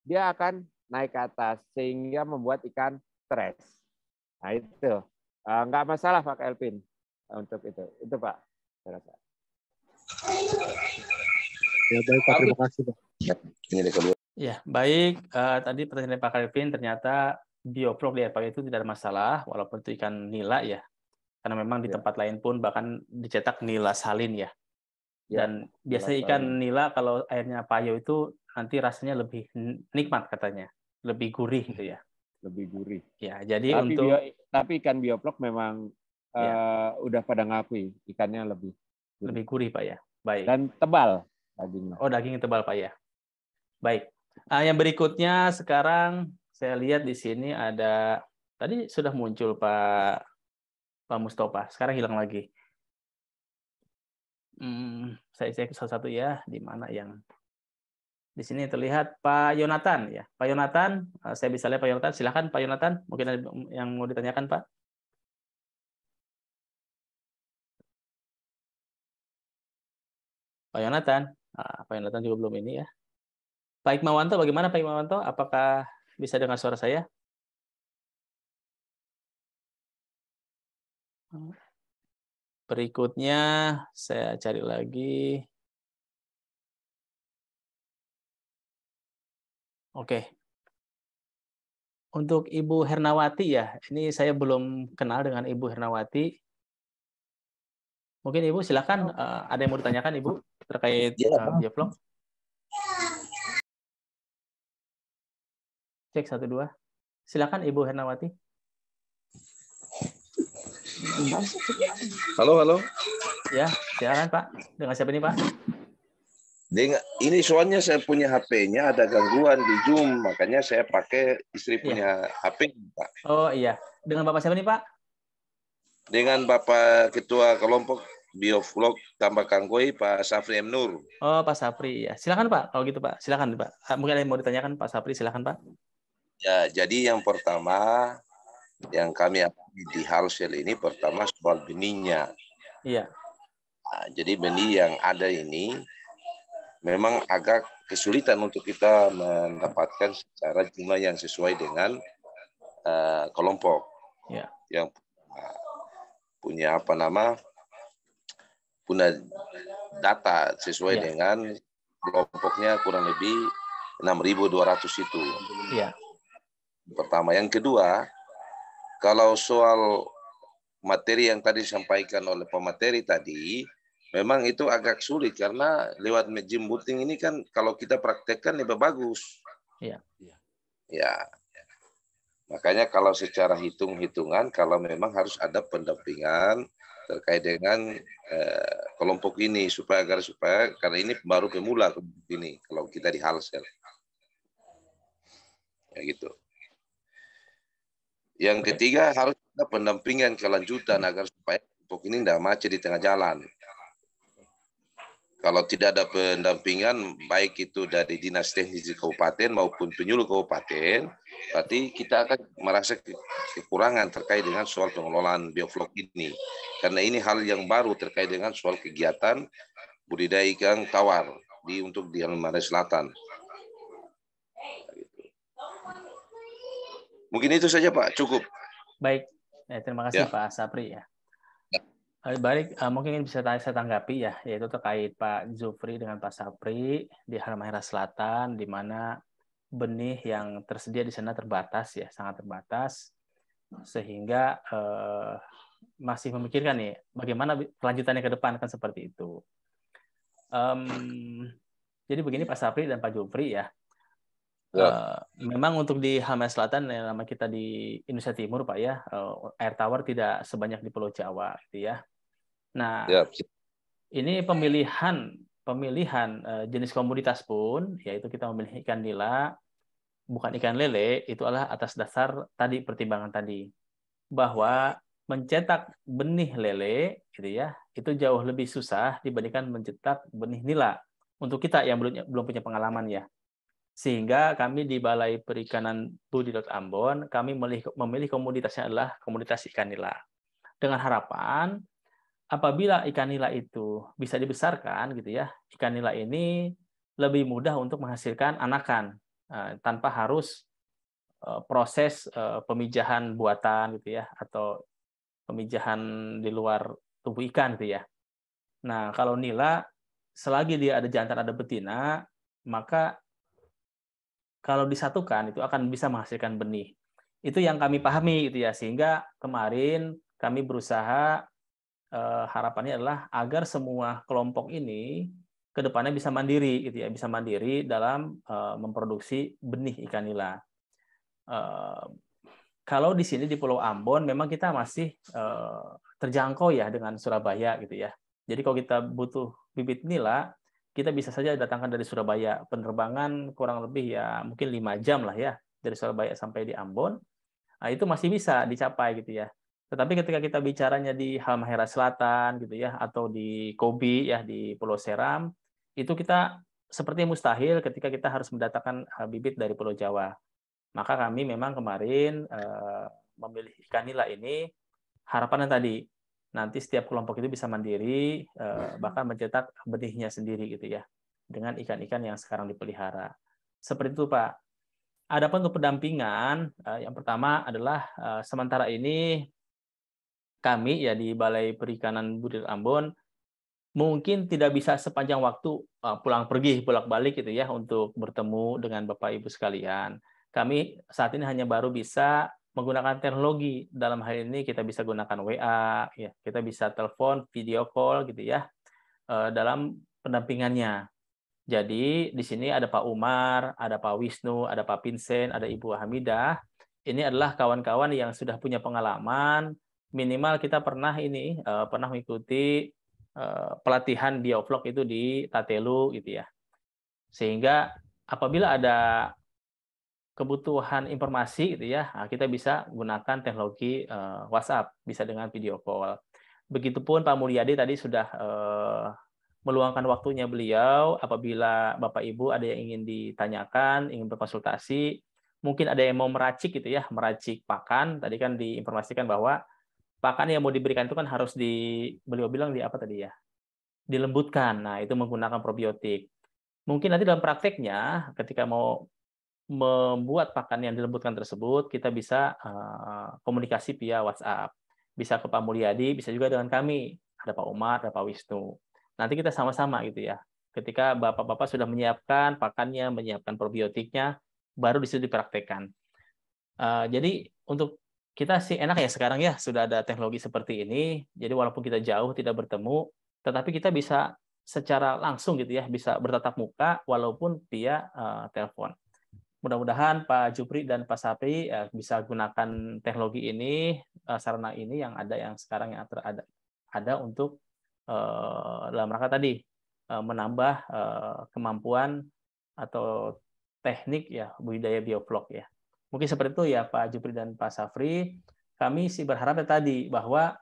dia akan naik ke atas sehingga membuat ikan stres nah itu Eh, nggak masalah Pak Elvin eh, untuk itu. Itu Pak. Saya Ya, baik, Terima kasih, Pak. Ya, ya baik. Uh, tadi pertanyaan Pak Elvin ternyata bioprok di RPW itu tidak ada masalah, walaupun itu ikan nila ya. Karena memang di ya. tempat lain pun bahkan dicetak nila salin ya. ya Dan biasanya ikan nila kalau airnya payau itu nanti rasanya lebih nikmat katanya, lebih gurih gitu ya lebih gurih. Ya, jadi tapi untuk bio, tapi ikan bioplok memang ya. uh, udah pada ngakui ikannya lebih gurih. lebih gurih pak ya. Baik. Dan tebal dagingnya. Oh dagingnya tebal pak ya. Baik. Uh, yang berikutnya sekarang saya lihat di sini ada tadi sudah muncul pak pak Mustafa. Sekarang hilang lagi. Hmm, saya cek salah satu ya di mana yang di sini terlihat Pak Yonatan ya. Pak Yonatan, eh, saya bisa lihat Pak Yonatan. Silakan Pak Yonatan, mungkin ada yang mau ditanyakan Pak. Pak Yonatan, ah, Pak Yonatan juga belum ini ya. Pak Ikmawanto, bagaimana Pak Ikmawanto? Apakah bisa dengar suara saya? Berikutnya saya cari lagi. Oke. Untuk Ibu Hernawati ya, ini saya belum kenal dengan Ibu Hernawati. Mungkin Ibu silakan uh, ada yang mau ditanyakan Ibu terkait uh, iya, eh, Bioflog. Cek satu dua. Silakan Ibu Hernawati. Halo halo. Ya silakan Pak. Dengan siapa ini Pak? Dengan ini soalnya saya punya HP-nya ada gangguan di Zoom, makanya saya pakai istri iya. punya HP, Pak. Oh iya. Dengan Bapak siapa nih, Pak? Dengan Bapak Ketua Kelompok Biovlog tambah Kangkoi, Pak Safri M. Nur. Oh, Pak Safri. Ya. Silakan, Pak. Kalau gitu, Pak. Silakan, Pak. Ah, mungkin ada yang mau ditanyakan, Pak Safri. Silakan, Pak. Ya, jadi yang pertama yang kami di Halsel ini pertama soal benihnya. Iya. Nah, jadi benih yang ada ini memang agak kesulitan untuk kita mendapatkan secara jumlah yang sesuai dengan uh, kelompok ya. yang uh, punya apa nama punya data sesuai ya. dengan kelompoknya kurang lebih 6.200 itu. Ya. Pertama, yang kedua, kalau soal materi yang tadi disampaikan oleh pemateri tadi, memang itu agak sulit karena lewat gym booting ini kan kalau kita praktekkan lebih bagus. Iya. Ya. Makanya kalau secara hitung-hitungan kalau memang harus ada pendampingan terkait dengan eh, kelompok ini supaya agar supaya karena ini baru pemula ini kalau kita di halsel. Ya gitu. Yang ketiga harus ada pendampingan kelanjutan agar supaya kelompok ini tidak macet di tengah jalan. Kalau tidak ada pendampingan, baik itu dari dinas teknis di kabupaten maupun penyuluh kabupaten, berarti kita akan merasa kekurangan terkait dengan soal pengelolaan bioflok ini. Karena ini hal yang baru terkait dengan soal kegiatan budidaya ikan tawar di untuk di Halmahera Selatan. Mungkin itu saja Pak, cukup. Baik, ya, terima kasih ya. Pak Sapri ya baik eh, mungkin bisa saya tanggapi ya, yaitu terkait Pak Zufri dengan Pak Sapri di Halmahera Selatan, di mana benih yang tersedia di sana terbatas ya, sangat terbatas, sehingga eh, masih memikirkan nih bagaimana kelanjutannya ke depan kan seperti itu. Um, jadi begini Pak Sapri dan Pak Jufri ya. ya. Uh, memang untuk di Halmahera Selatan yang lama kita di Indonesia Timur Pak ya, eh, air tawar tidak sebanyak di Pulau Jawa gitu ya. Nah, yep. ini pemilihan pemilihan eh, jenis komoditas pun, yaitu kita memilih ikan nila, bukan ikan lele, itu adalah atas dasar tadi pertimbangan tadi bahwa mencetak benih lele, gitu ya, itu jauh lebih susah dibandingkan mencetak benih nila untuk kita yang belum belum punya pengalaman ya. Sehingga kami di Balai Perikanan Budidot Ambon, kami memilih komoditasnya adalah komoditas ikan nila. Dengan harapan apabila ikan nila itu bisa dibesarkan gitu ya ikan nila ini lebih mudah untuk menghasilkan anakan eh, tanpa harus eh, proses eh, pemijahan buatan gitu ya atau pemijahan di luar tubuh ikan gitu ya nah kalau nila selagi dia ada jantan ada betina maka kalau disatukan itu akan bisa menghasilkan benih itu yang kami pahami gitu ya sehingga kemarin kami berusaha Eh, harapannya adalah agar semua kelompok ini kedepannya bisa mandiri gitu ya bisa mandiri dalam eh, memproduksi benih ikan nila eh, kalau di sini di Pulau Ambon memang kita masih terjangkau ya dengan Surabaya gitu ya jadi kalau kita butuh bibit nila kita bisa saja datangkan dari Surabaya penerbangan kurang lebih ya mungkin lima jam lah ya dari Surabaya sampai di Ambon nah, itu masih bisa dicapai gitu ya tetapi ketika kita bicaranya di Halmahera Selatan gitu ya atau di Kobi ya di Pulau Seram itu kita seperti mustahil ketika kita harus mendatangkan eh, bibit dari Pulau Jawa. Maka kami memang kemarin eh, memilih ikan nila ini harapannya tadi nanti setiap kelompok itu bisa mandiri eh, bahkan mencetak benihnya sendiri gitu ya dengan ikan-ikan yang sekarang dipelihara. Seperti itu Pak. Adapun untuk pendampingan, eh, yang pertama adalah eh, sementara ini kami ya di Balai Perikanan Budir Ambon mungkin tidak bisa sepanjang waktu uh, pulang pergi bolak-balik gitu ya untuk bertemu dengan Bapak Ibu sekalian. Kami saat ini hanya baru bisa menggunakan teknologi dalam hal ini kita bisa gunakan WA ya, kita bisa telepon, video call gitu ya uh, dalam pendampingannya. Jadi di sini ada Pak Umar, ada Pak Wisnu, ada Pak Pinsen, ada Ibu Hamidah. Ini adalah kawan-kawan yang sudah punya pengalaman minimal kita pernah ini uh, pernah mengikuti uh, pelatihan biovlog itu di Tatelu gitu ya. Sehingga apabila ada kebutuhan informasi gitu ya, ah, kita bisa gunakan teknologi uh, WhatsApp, bisa dengan video call. Begitupun Pak Mulyadi tadi sudah uh, meluangkan waktunya beliau apabila Bapak Ibu ada yang ingin ditanyakan, ingin berkonsultasi, mungkin ada yang mau meracik gitu ya, meracik pakan. Tadi kan diinformasikan bahwa pakan yang mau diberikan itu kan harus di beliau bilang di apa tadi ya dilembutkan nah itu menggunakan probiotik mungkin nanti dalam prakteknya ketika mau membuat pakan yang dilembutkan tersebut kita bisa uh, komunikasi via WhatsApp bisa ke Pak Mulyadi bisa juga dengan kami ada Pak Umar ada Pak Wisnu nanti kita sama-sama gitu ya ketika bapak-bapak sudah menyiapkan pakannya menyiapkan probiotiknya baru disitu dipraktekkan uh, jadi untuk kita sih enak ya sekarang ya sudah ada teknologi seperti ini. Jadi walaupun kita jauh tidak bertemu, tetapi kita bisa secara langsung gitu ya bisa bertatap muka walaupun via uh, telepon. Mudah-mudahan Pak Jupri dan Pak Sapri uh, eh, bisa gunakan teknologi ini uh, sarana ini yang ada yang sekarang yang ada ada untuk uh, dalam rangka tadi uh, menambah uh, kemampuan atau teknik ya budidaya bioflok ya. Mungkin seperti itu ya Pak Jupri dan Pak Safri. Kami sih berharap ya tadi bahwa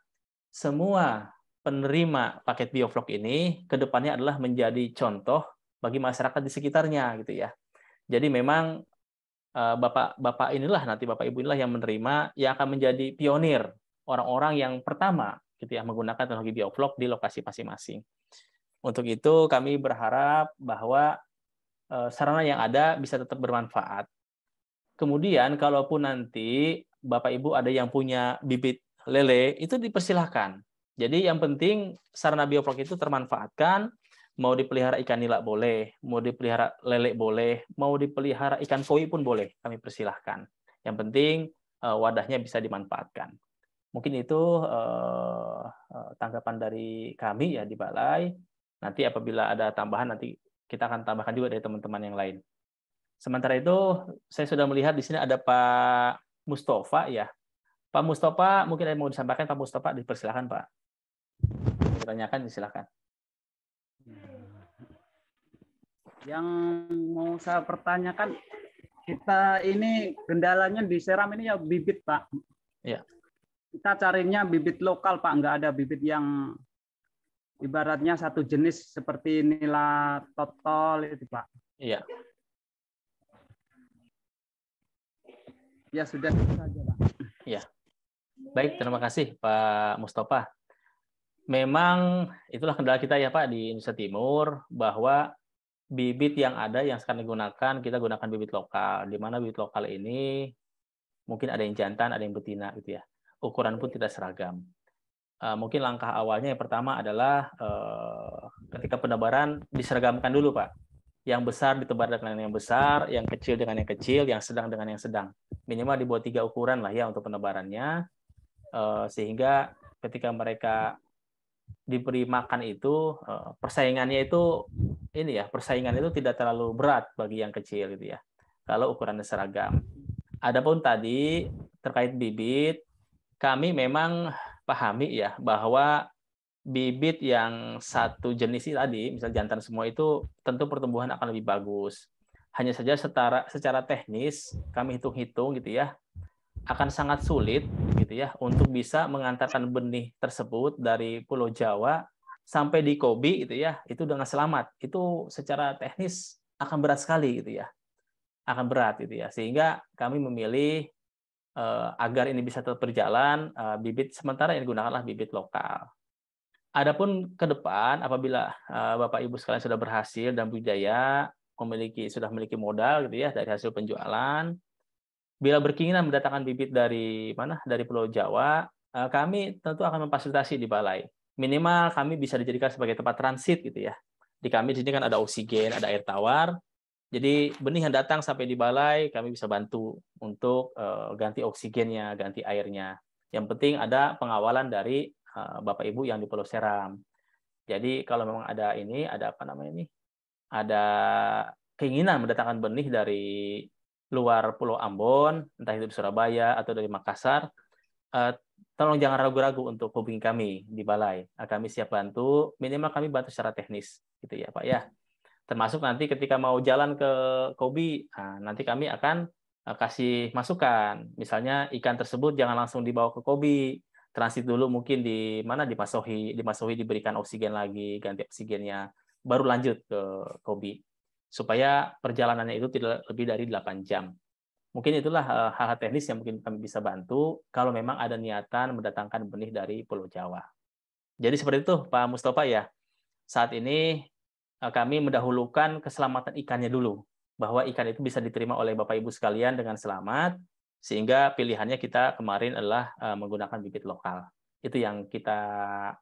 semua penerima paket bioflok ini ke depannya adalah menjadi contoh bagi masyarakat di sekitarnya gitu ya. Jadi memang eh, bapak-bapak inilah nanti bapak ibu inilah yang menerima yang akan menjadi pionir orang-orang yang pertama gitu ya menggunakan teknologi bioflok di lokasi masing-masing. Untuk itu kami berharap bahwa eh, sarana yang ada bisa tetap bermanfaat Kemudian kalaupun nanti Bapak Ibu ada yang punya bibit lele, itu dipersilahkan. Jadi yang penting sarana bioprok itu termanfaatkan, mau dipelihara ikan nila boleh, mau dipelihara lele boleh, mau dipelihara ikan koi pun boleh, kami persilahkan. Yang penting eh, wadahnya bisa dimanfaatkan. Mungkin itu eh, eh, tanggapan dari kami ya di Balai. Nanti apabila ada tambahan nanti kita akan tambahkan juga dari teman-teman yang lain. Sementara itu, saya sudah melihat di sini ada Pak Mustafa ya. Pak Mustafa, mungkin ada yang mau disampaikan Pak Mustafa, dipersilakan Pak. Ditanyakan, silakan. Yang mau saya pertanyakan, kita ini kendalanya di Seram ini ya bibit Pak. Ya. Kita carinya bibit lokal Pak, nggak ada bibit yang ibaratnya satu jenis seperti nila totol itu Pak. Iya. Ya sudah saja Pak. Ya. Baik, terima kasih Pak Mustafa. Memang itulah kendala kita ya Pak di Indonesia Timur bahwa bibit yang ada yang sekarang digunakan kita gunakan bibit lokal. Di mana bibit lokal ini mungkin ada yang jantan, ada yang betina gitu ya. Ukuran pun tidak seragam. Eh, mungkin langkah awalnya yang pertama adalah eh, ketika penebaran diseragamkan dulu Pak yang besar ditebar dengan yang besar, yang kecil dengan yang kecil, yang sedang dengan yang sedang. Minimal dibuat tiga ukuran lah ya untuk penebarannya, eh, sehingga ketika mereka diberi makan itu eh, persaingannya itu ini ya persaingan itu tidak terlalu berat bagi yang kecil gitu ya. Kalau ukurannya seragam. Adapun tadi terkait bibit, kami memang pahami ya bahwa bibit yang satu jenis tadi, misal jantan semua itu tentu pertumbuhan akan lebih bagus. Hanya saja setara secara teknis kami hitung-hitung gitu ya, akan sangat sulit gitu ya untuk bisa mengantarkan benih tersebut dari Pulau Jawa sampai di Kobe gitu ya, itu dengan selamat. Itu secara teknis akan berat sekali gitu ya. Akan berat gitu ya. Sehingga kami memilih eh, agar ini bisa tetap berjalan, eh, bibit sementara yang digunakanlah bibit lokal Adapun ke depan apabila eh, Bapak Ibu sekalian sudah berhasil dan berjaya memiliki sudah memiliki modal gitu ya dari hasil penjualan bila berkeinginan mendatangkan bibit dari mana dari Pulau Jawa eh, kami tentu akan memfasilitasi di balai minimal kami bisa dijadikan sebagai tempat transit gitu ya di kami di sini kan ada oksigen ada air tawar jadi benih yang datang sampai di balai kami bisa bantu untuk eh, ganti oksigennya ganti airnya yang penting ada pengawalan dari Eh, bapak Ibu yang di Pulau Seram. Jadi kalau memang ada ini, ada apa namanya ini, ada keinginan mendatangkan benih dari luar Pulau Ambon, entah itu di Surabaya atau dari Makassar, eh, tolong jangan ragu-ragu untuk hubungi kami di balai. Eh, kami siap bantu, minimal kami bantu secara teknis, gitu ya Pak ya. Termasuk nanti ketika mau jalan ke Kobi, nah, nanti kami akan kasih masukan. Misalnya ikan tersebut jangan langsung dibawa ke Kobi, transit dulu mungkin di mana di Masohi, diberikan oksigen lagi, ganti oksigennya, baru lanjut ke Kobi supaya perjalanannya itu tidak lebih dari 8 jam. Mungkin itulah eh, hal-hal teknis yang mungkin kami bisa bantu kalau memang ada niatan mendatangkan benih dari Pulau Jawa. Jadi seperti itu Pak Mustafa ya. Saat ini eh, kami mendahulukan keselamatan ikannya dulu bahwa ikan itu bisa diterima oleh Bapak Ibu sekalian dengan selamat sehingga pilihannya kita kemarin adalah eh, menggunakan bibit lokal. Itu yang kita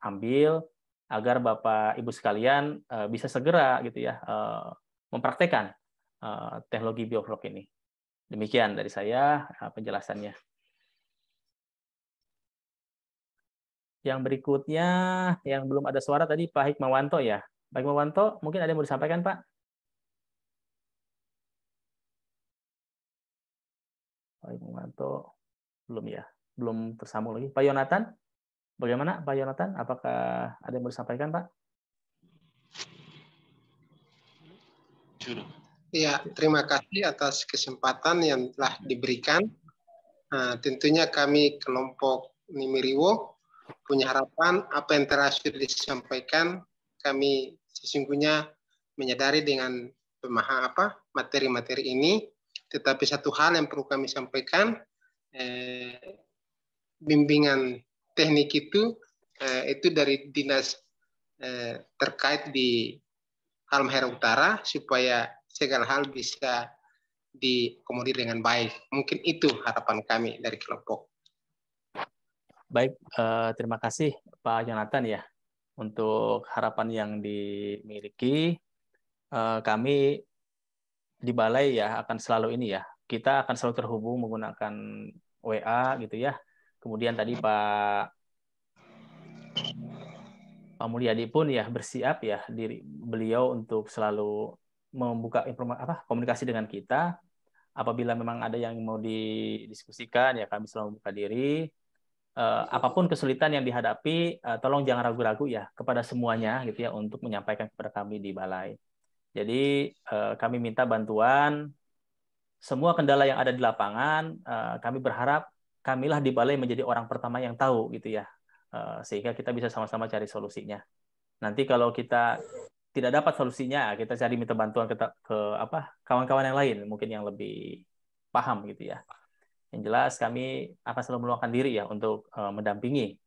ambil agar Bapak Ibu sekalian eh, bisa segera gitu ya eh, mempraktekkan teknologi bioflok ini. Demikian dari saya penjelasannya. Yang berikutnya, yang belum ada suara tadi Pak Hikmawanto ya. Pak Hikmawanto, mungkin ada yang mau disampaikan Pak? Pak Imanto belum ya, belum tersambung lagi. Pak Yonatan, bagaimana Pak Yonatan? Apakah ada yang mau disampaikan Pak? Ya, terima kasih atas kesempatan yang telah diberikan. Nah, tentunya kami kelompok Nimiriwo punya harapan apa yang terakhir disampaikan kami sesungguhnya menyadari dengan pemaham apa materi-materi ini tetapi satu hal yang perlu kami sampaikan, eh, bimbingan teknik itu eh, itu dari dinas eh, terkait di Halmahera Utara supaya segala hal bisa dikomodir dengan baik. Mungkin itu harapan kami dari kelompok. Baik, eh, terima kasih Pak Jonathan ya untuk harapan yang dimiliki. Eh, kami di balai ya akan selalu ini ya kita akan selalu terhubung menggunakan WA gitu ya kemudian tadi Pak Pak Mulyadi pun ya bersiap ya diri beliau untuk selalu membuka informasi apa komunikasi dengan kita apabila memang ada yang mau didiskusikan ya kami selalu membuka diri uh, apapun kesulitan yang dihadapi, uh, tolong jangan ragu-ragu ya kepada semuanya gitu ya untuk menyampaikan kepada kami di balai. Jadi eh, kami minta bantuan semua kendala yang ada di lapangan. Eh, kami berharap kamilah di balai menjadi orang pertama yang tahu gitu ya, eh, sehingga kita bisa sama-sama cari solusinya. Nanti kalau kita tidak dapat solusinya, kita cari minta bantuan ke, ke apa kawan-kawan yang lain, mungkin yang lebih paham gitu ya. Yang jelas kami akan selalu meluangkan diri ya untuk mendampingi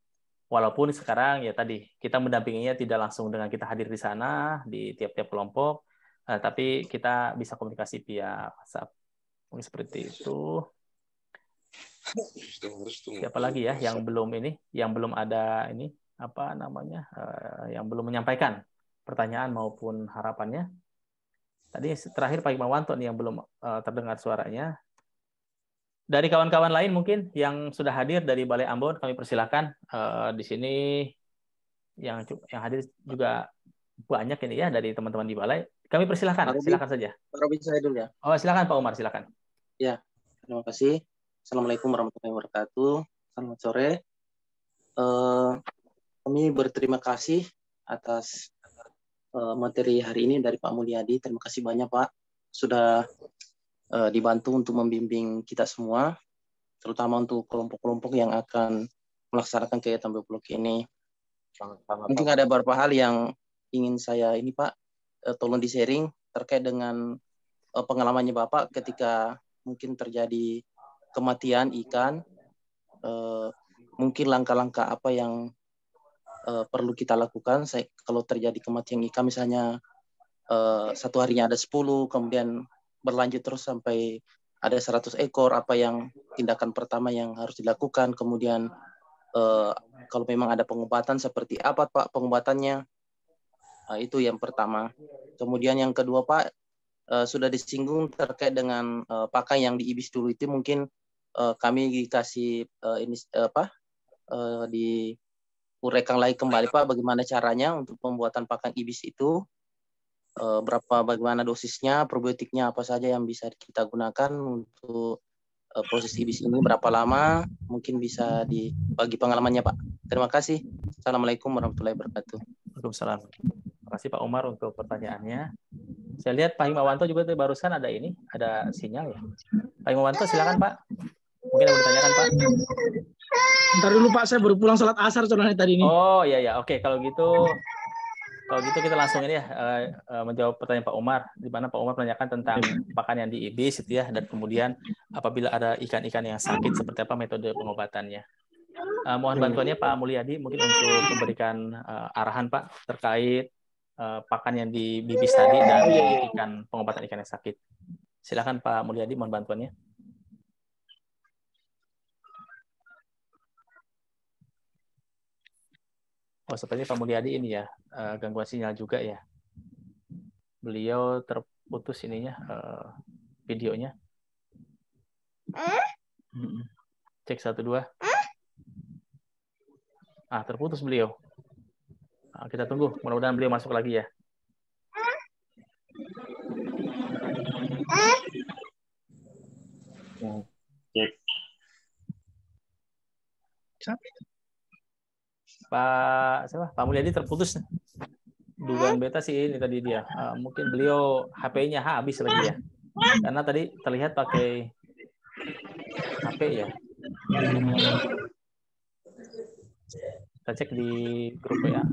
walaupun sekarang ya tadi kita mendampinginya tidak langsung dengan kita hadir di sana di tiap-tiap kelompok, uh, tapi kita bisa komunikasi via WhatsApp mungkin seperti itu siapa lagi ya yang belum ini yang belum ada ini apa namanya uh, yang belum menyampaikan pertanyaan maupun harapannya tadi terakhir Pak Wanto nih yang belum uh, terdengar suaranya dari kawan-kawan lain mungkin yang sudah hadir dari Balai Ambon kami persilahkan uh, di sini yang yang hadir juga banyak ini ya dari teman-teman di balai kami persilahkan, Pak silakan saja. Pak Robi saya dulu ya. Oh, silakan Pak Umar, silakan. Ya, terima kasih. Assalamualaikum warahmatullahi wabarakatuh. Selamat sore. Uh, kami berterima kasih atas uh, materi hari ini dari Pak Mulyadi. Terima kasih banyak Pak sudah uh, dibantu untuk membimbing kita semua, terutama untuk kelompok-kelompok yang akan melaksanakan kegiatan biopoluk ini. Mungkin ada beberapa hal yang ingin saya ini Pak uh, tolong di sharing terkait dengan uh, pengalamannya Bapak ketika mungkin terjadi kematian ikan uh, mungkin langkah-langkah apa yang uh, perlu kita lakukan saya, kalau terjadi kematian ikan misalnya uh, satu harinya ada 10 kemudian berlanjut terus sampai ada 100 ekor apa yang tindakan pertama yang harus dilakukan kemudian uh, kalau memang ada pengobatan seperti apa Pak pengobatannya Eh, itu yang pertama. Kemudian yang kedua Pak eh, sudah disinggung terkait dengan uh, eh, pakan yang diibis dulu itu mungkin kami dikasih uh, ini apa di urekan lagi kembali Pak bagaimana caranya untuk pembuatan pakan ibis itu berapa bagaimana dosisnya probiotiknya apa saja yang bisa kita gunakan untuk proses ibis ini berapa lama mungkin bisa dibagi pengalamannya Pak terima kasih assalamualaikum warahmatullahi wabarakatuh Waalaikumsalam kasih Pak Umar untuk pertanyaannya. Saya lihat Pak Himawanto juga tadi barusan ada ini, ada sinyal ya. Pak Himawanto silakan Pak. Mungkin ada pertanyaan Pak. Ntar dulu Pak, saya baru pulang sholat asar soalnya tadi ini. Oh iya ya, oke kalau gitu kalau gitu kita langsung ini ya eh, eh, menjawab pertanyaan Pak Umar, di mana Pak Umar menanyakan tentang pakan yang di gitu ya, dan kemudian apabila ada ikan-ikan yang sakit seperti apa metode pengobatannya. Uh, mohon bantuannya Pak Mulyadi mungkin untuk memberikan uh, arahan Pak terkait uh, pakan yang di bibis tadi iya, dan iya, iya. ikan pengobatan ikan yang sakit. Silakan Pak Mulyadi mohon bantuannya. Oh, sepertinya Pak Mulyadi ini ya, uh, gangguan sinyal juga ya. Beliau terputus ininya uh, videonya. Hmm? Cek satu dua. Hmm? Ah, terputus beliau. Nah, kita tunggu, mudah-mudahan beliau masuk lagi ya. Cek. Pak siapa? Pak Mulyadi terputus. Dugaan beta sih ini tadi dia. Uh, mungkin beliau HP-nya habis lagi ya. Karena tadi terlihat pakai HP ya kita cek di grup Ya.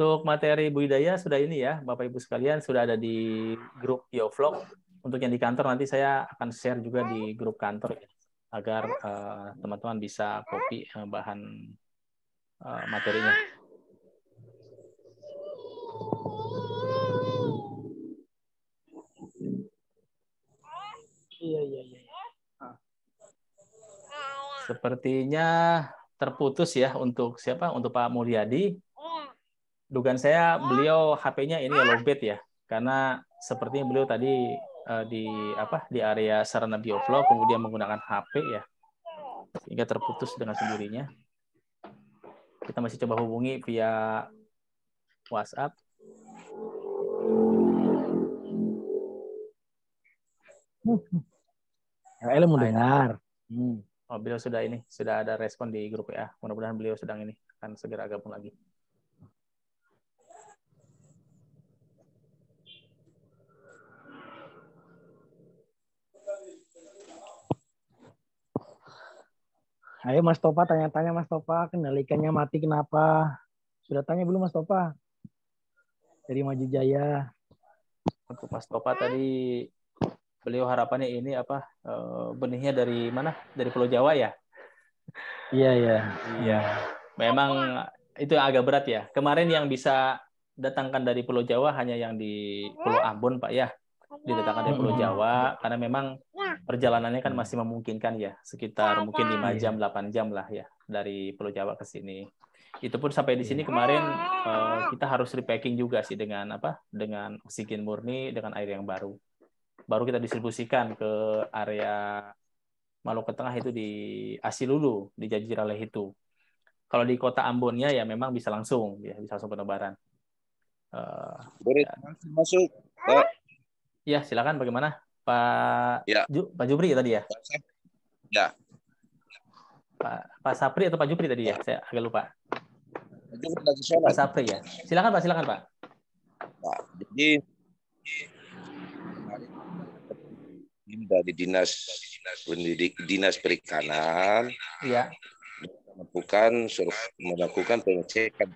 Untuk materi budidaya sudah ini ya, Bapak Ibu sekalian sudah ada di grup Yovlog. Untuk yang di kantor nanti saya akan share juga di grup kantor ya, agar eh, teman-teman uh, bisa copy eh, bahan uh, materinya. Iya iya iya. Sepertinya terputus ya untuk siapa? Untuk Pak Mulyadi dugaan saya beliau HP-nya ini lowbat ya, karena sepertinya beliau tadi uh, di apa di area sarana bioflow kemudian menggunakan HP ya, sehingga terputus dengan sendirinya. Kita masih coba hubungi via WhatsApp. Yang hmm. mendengar. Hmm. Oh, beliau sudah ini, sudah ada respon di grup ya. Mudah-mudahan beliau sedang ini akan segera gabung lagi. Ayo Mas Topa tanya-tanya Mas Topa, kendalikannya mati kenapa? Sudah tanya belum Mas Topa? Dari Maju Jaya. Untuk Mas Topa tadi beliau harapannya ini apa eh, benihnya dari mana? Dari Pulau Jawa ya? Iya iya. Iya. Memang itu agak berat ya. Kemarin yang bisa datangkan dari Pulau Jawa hanya yang di Pulau Ambon Pak ya. Didatangkan dari Pulau hmm. Jawa karena memang perjalanannya kan hmm. masih memungkinkan ya, sekitar Apa? mungkin 5 jam, 8 iya. jam lah ya dari Pulau Jawa ke sini. Itu pun sampai di sini iya. kemarin uh, kita harus repacking juga sih dengan apa? Dengan oksigen murni dengan air yang baru. Baru kita distribusikan ke area Maluku Tengah itu di Asilulu, di Jajiraleh itu. Kalau di kota Ambonnya ya memang bisa langsung, ya bisa langsung penebaran. Uh, eh, Boleh ya. masuk, Ya, silakan bagaimana? Pak ya. Ju, Pak ya tadi ya? Ya. Pak, Pak Sapri atau Pak Jupri tadi ya? ya. Saya agak lupa. Pak Sapri ya. Silakan Pak, silakan Pak. Nah, jadi dari dinas pendidik dinas perikanan ya. melakukan melakukan pengecekan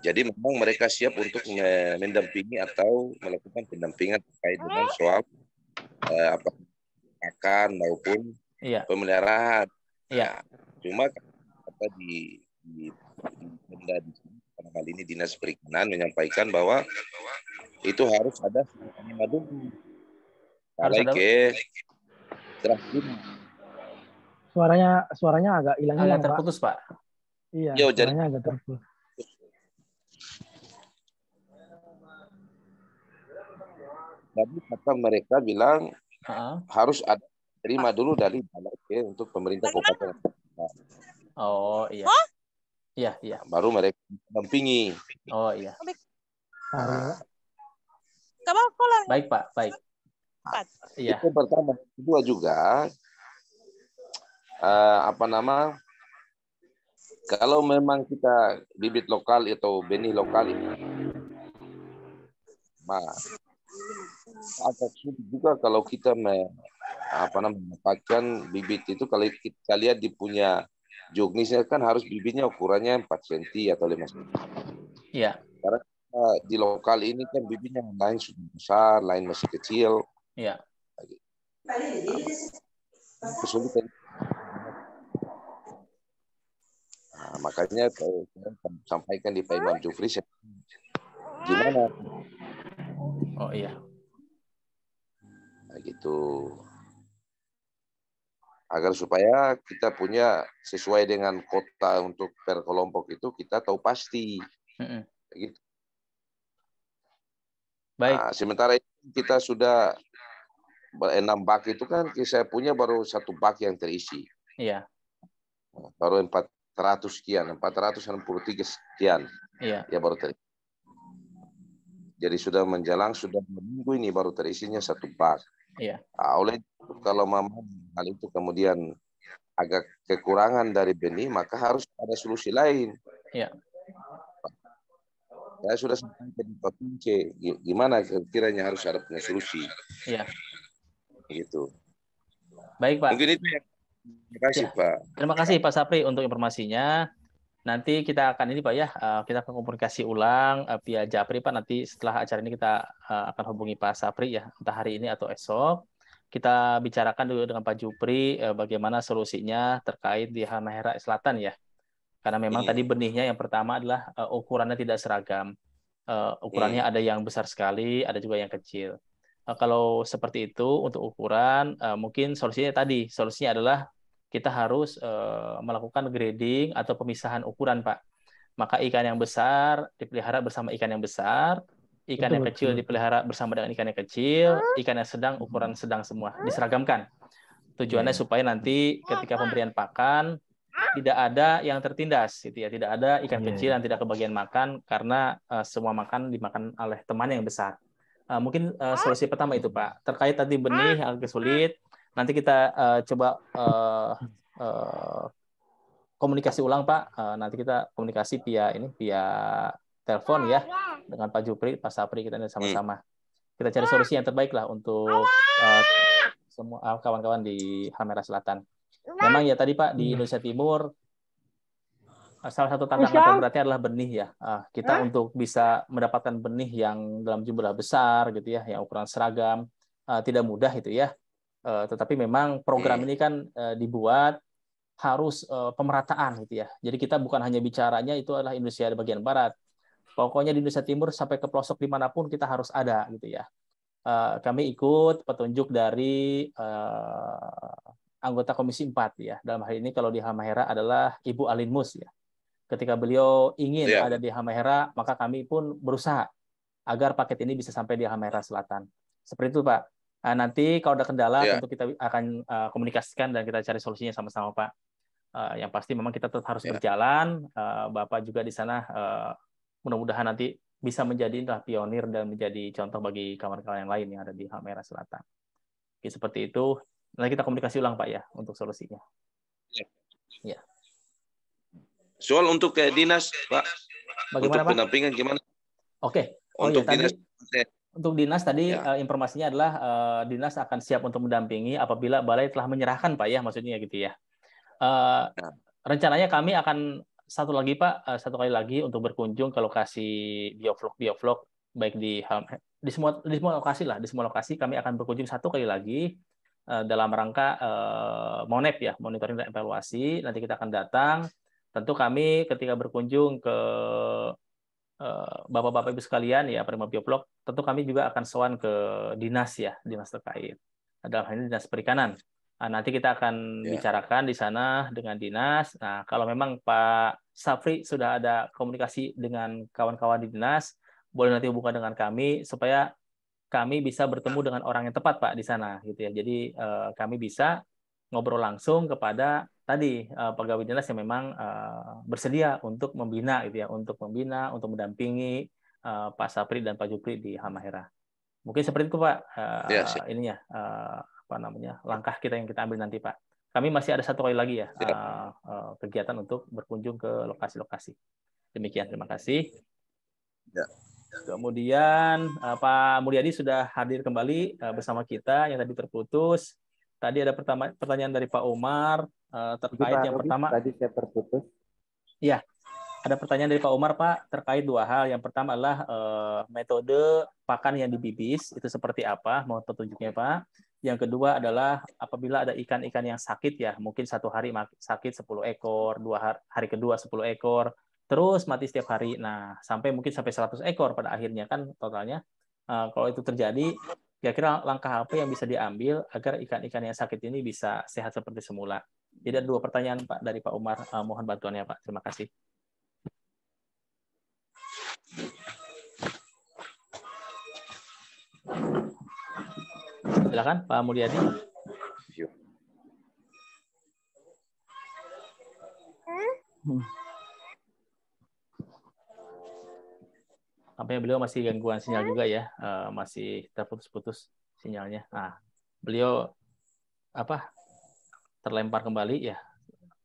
jadi memang mereka siap untuk mendampingi atau melakukan pendampingan terkait dengan soal eh, apa akan maupun iya. pemeliharaan. Iya. Nah, cuma apa di di Benda di sini kali ini Dinas Perikanan menyampaikan bahwa itu harus ada madu kalau ke suaranya suaranya agak hilang agak terputus pak, pak. iya Yo, suaranya jadi, agak terputus Tadi kata mereka bilang uh harus ada terima dulu dari balai untuk pemerintah kabupaten. Oh iya. Huh? Iya iya. Nah, baru mereka mendampingi Oh iya. Baik pak, baik. Iya. Itu pertama, kedua juga uh, apa nama kalau memang kita bibit lokal atau benih lokal mah agak sulit juga kalau kita me, apa namanya mendapatkan bibit itu kalau kita lihat di punya jognisnya kan harus bibitnya ukurannya 4 cm atau 5 cm. Iya. Karena eh, di lokal ini kan bibitnya lain sudah besar, lain masih kecil. Iya. Kesulitan. Nah, makanya saya kan sampaikan di Pak Imam Jufri, gimana? Oh iya, Nah, gitu. Agar supaya kita punya sesuai dengan kota untuk per kelompok itu kita tahu pasti. mm Gitu. Baik. Nah, sementara kita sudah enam bak itu kan saya punya baru satu bak yang terisi. Iya. Baru 400 sekian, 463 sekian. Iya. Ya baru terisi. Jadi sudah menjelang sudah minggu ini baru terisinya satu bak. Iya. Nah, oleh kalau mama hal itu kemudian agak kekurangan dari benih, maka harus ada solusi lain. Iya. Saya sudah sampai di Pince, gimana kiranya harus ada punya solusi. Iya. Gitu. Baik Pak. Mungkin itu ya. Terima kasih ya. Pak. Terima kasih Pak Sapri untuk informasinya nanti kita akan ini Pak ya, eh, kita akan komunikasi ulang eh, via Japri Pak. Nanti setelah acara ini kita eh, akan hubungi Pak Sapri ya, entah hari ini atau esok. Kita bicarakan dulu dengan Pak Jupri bagaimana solusinya terkait di Halmahera Selatan ya. Karena memang yeah. tadi benihnya yang pertama adalah ukurannya tidak seragam. ukurannya yeah. ada yang besar sekali, ada juga yang kecil. kalau seperti itu untuk ukuran, mungkin solusinya tadi, solusinya adalah kita harus eh, melakukan grading atau pemisahan ukuran, Pak. Maka ikan yang besar dipelihara bersama ikan yang besar, ikan betul, yang kecil dipelihara bersama dengan ikan yang kecil, ah. ikan yang sedang ukuran sedang semua diseragamkan. Tujuannya iya. supaya nanti ketika pemberian pakan tidak ada yang tertindas gitu ya, tidak ada ikan iya, kecil iya. yang tidak kebagian makan karena uh, semua makan dimakan oleh teman yang besar. Eh, mungkin uh, solusi pertama itu, Pak. Terkait tadi benih agak sulit Nanti kita uh, coba uh, uh, komunikasi ulang Pak. Uh, nanti kita komunikasi via ini via telepon ya dengan Pak Jupri, Pak Sapri kita sama-sama. Kita cari solusi yang terbaik lah untuk uh, semua kawan-kawan di Hamera Selatan. Memang ya tadi Pak di iya. Indonesia Timur salah satu tantangan terberatnya iya. adalah benih ya. kita huh? untuk bisa mendapatkan benih yang dalam jumlah besar gitu ya, yang ukuran seragam tidak mudah itu ya. Eh, tetapi memang program ini kan eh, dibuat harus eh, pemerataan gitu ya. Jadi kita bukan hanya bicaranya itu adalah Indonesia bagian barat. Pokoknya di Indonesia Timur sampai ke pelosok dimanapun kita harus ada gitu ya. kami ikut petunjuk dari anggota Komisi 4 ya. Dalam hal ini kalau di Hamahera adalah Ibu Alin Mus ya. Ketika beliau ingin yeah. ada di Hamahera maka kami pun berusaha agar paket ini bisa sampai di Hamahera Selatan. Seperti itu Pak. Uh, nanti kalau ada kendala yeah. tentu kita akan uh, komunikasikan dan kita cari solusinya sama-sama Pak. Uh, yang pasti memang kita tetap harus yeah. berjalan. Uh, Bapak juga di sana uh, mudah-mudahan nanti bisa menjadi entah pionir dan menjadi contoh bagi kawan-kawan yang lain yang ada di Halmahera Selatan. Oke, seperti itu. Nanti kita komunikasi ulang Pak ya untuk solusinya. Ya. Yeah. Soal untuk eh, dinas Pak. Bagaimana untuk Pak? pendampingan gimana? Oke. Okay. Oh, iya, untuk iya, dinas. Tadi eh, untuk dinas tadi ya. uh, informasinya adalah uh, dinas akan siap untuk mendampingi apabila balai telah menyerahkan Pak ya maksudnya gitu ya. Uh, ya. Eh, rencananya kami akan satu lagi Pak uh, satu kali lagi untuk berkunjung ke lokasi bioflok bioflok baik di di semua di semua lokasi lah di semua lokasi kami akan berkunjung satu kali lagi uh, dalam rangka uh, monep ya monitoring dan evaluasi nanti kita akan datang tentu kami ketika berkunjung ke Eh, bapak-bapak Ibu sekalian ya penerima bioblok, tentu kami juga akan sowan ke dinas ya, dinas terkait. Dalam hal ini dinas perikanan. Nah, nanti kita akan yeah. bicarakan di sana dengan dinas. Nah, kalau memang Pak Safri sudah ada komunikasi dengan kawan-kawan di dinas, boleh nanti hubungkan dengan kami supaya kami bisa bertemu dengan orang yang tepat Pak di sana gitu ya. Jadi eh, kami bisa ngobrol langsung kepada tadi uh, pegawai dinas yang memang uh, bersedia untuk membina gitu ya, untuk membina, untuk mendampingi uh, Pak Sapri dan Pak Jupri di Halmahera. Mungkin seperti itu Pak uh, Ya, ininya uh, apa namanya langkah kita yang kita ambil nanti Pak. Kami masih ada satu kali lagi ya, Uh, uh, kegiatan untuk berkunjung ke lokasi-lokasi. Demikian terima kasih. Ya. Kemudian uh, Pak Mulyadi sudah hadir kembali uh, bersama kita yang tadi terputus. Tadi ada pertanyaan dari Pak Umar Eh, terkait yang Robi, pertama tadi saya terputus. Iya. Ada pertanyaan dari Pak Umar, Pak, terkait dua hal. Yang pertama adalah uh, metode pakan yang dibibis itu seperti apa? Mohon petunjuknya, Pak. Yang kedua adalah apabila ada ikan-ikan yang sakit ya, mungkin satu hari sakit 10 ekor, dua hari, hari kedua 10 ekor, terus mati setiap hari. Nah, sampai mungkin sampai 100 ekor pada akhirnya kan totalnya. Uh, kalau itu terjadi, kira-kira langkah apa yang bisa diambil agar ikan-ikan yang sakit ini bisa sehat seperti semula? Jadi ada dua pertanyaan Pak dari Pak Umar. Uh, mohon bantuannya Pak. Terima kasih. Silakan Pak Mulyadi. Hmm. yang beliau masih gangguan sinyal juga ya, uh, masih terputus-putus sinyalnya. Nah, beliau apa terlempar kembali ya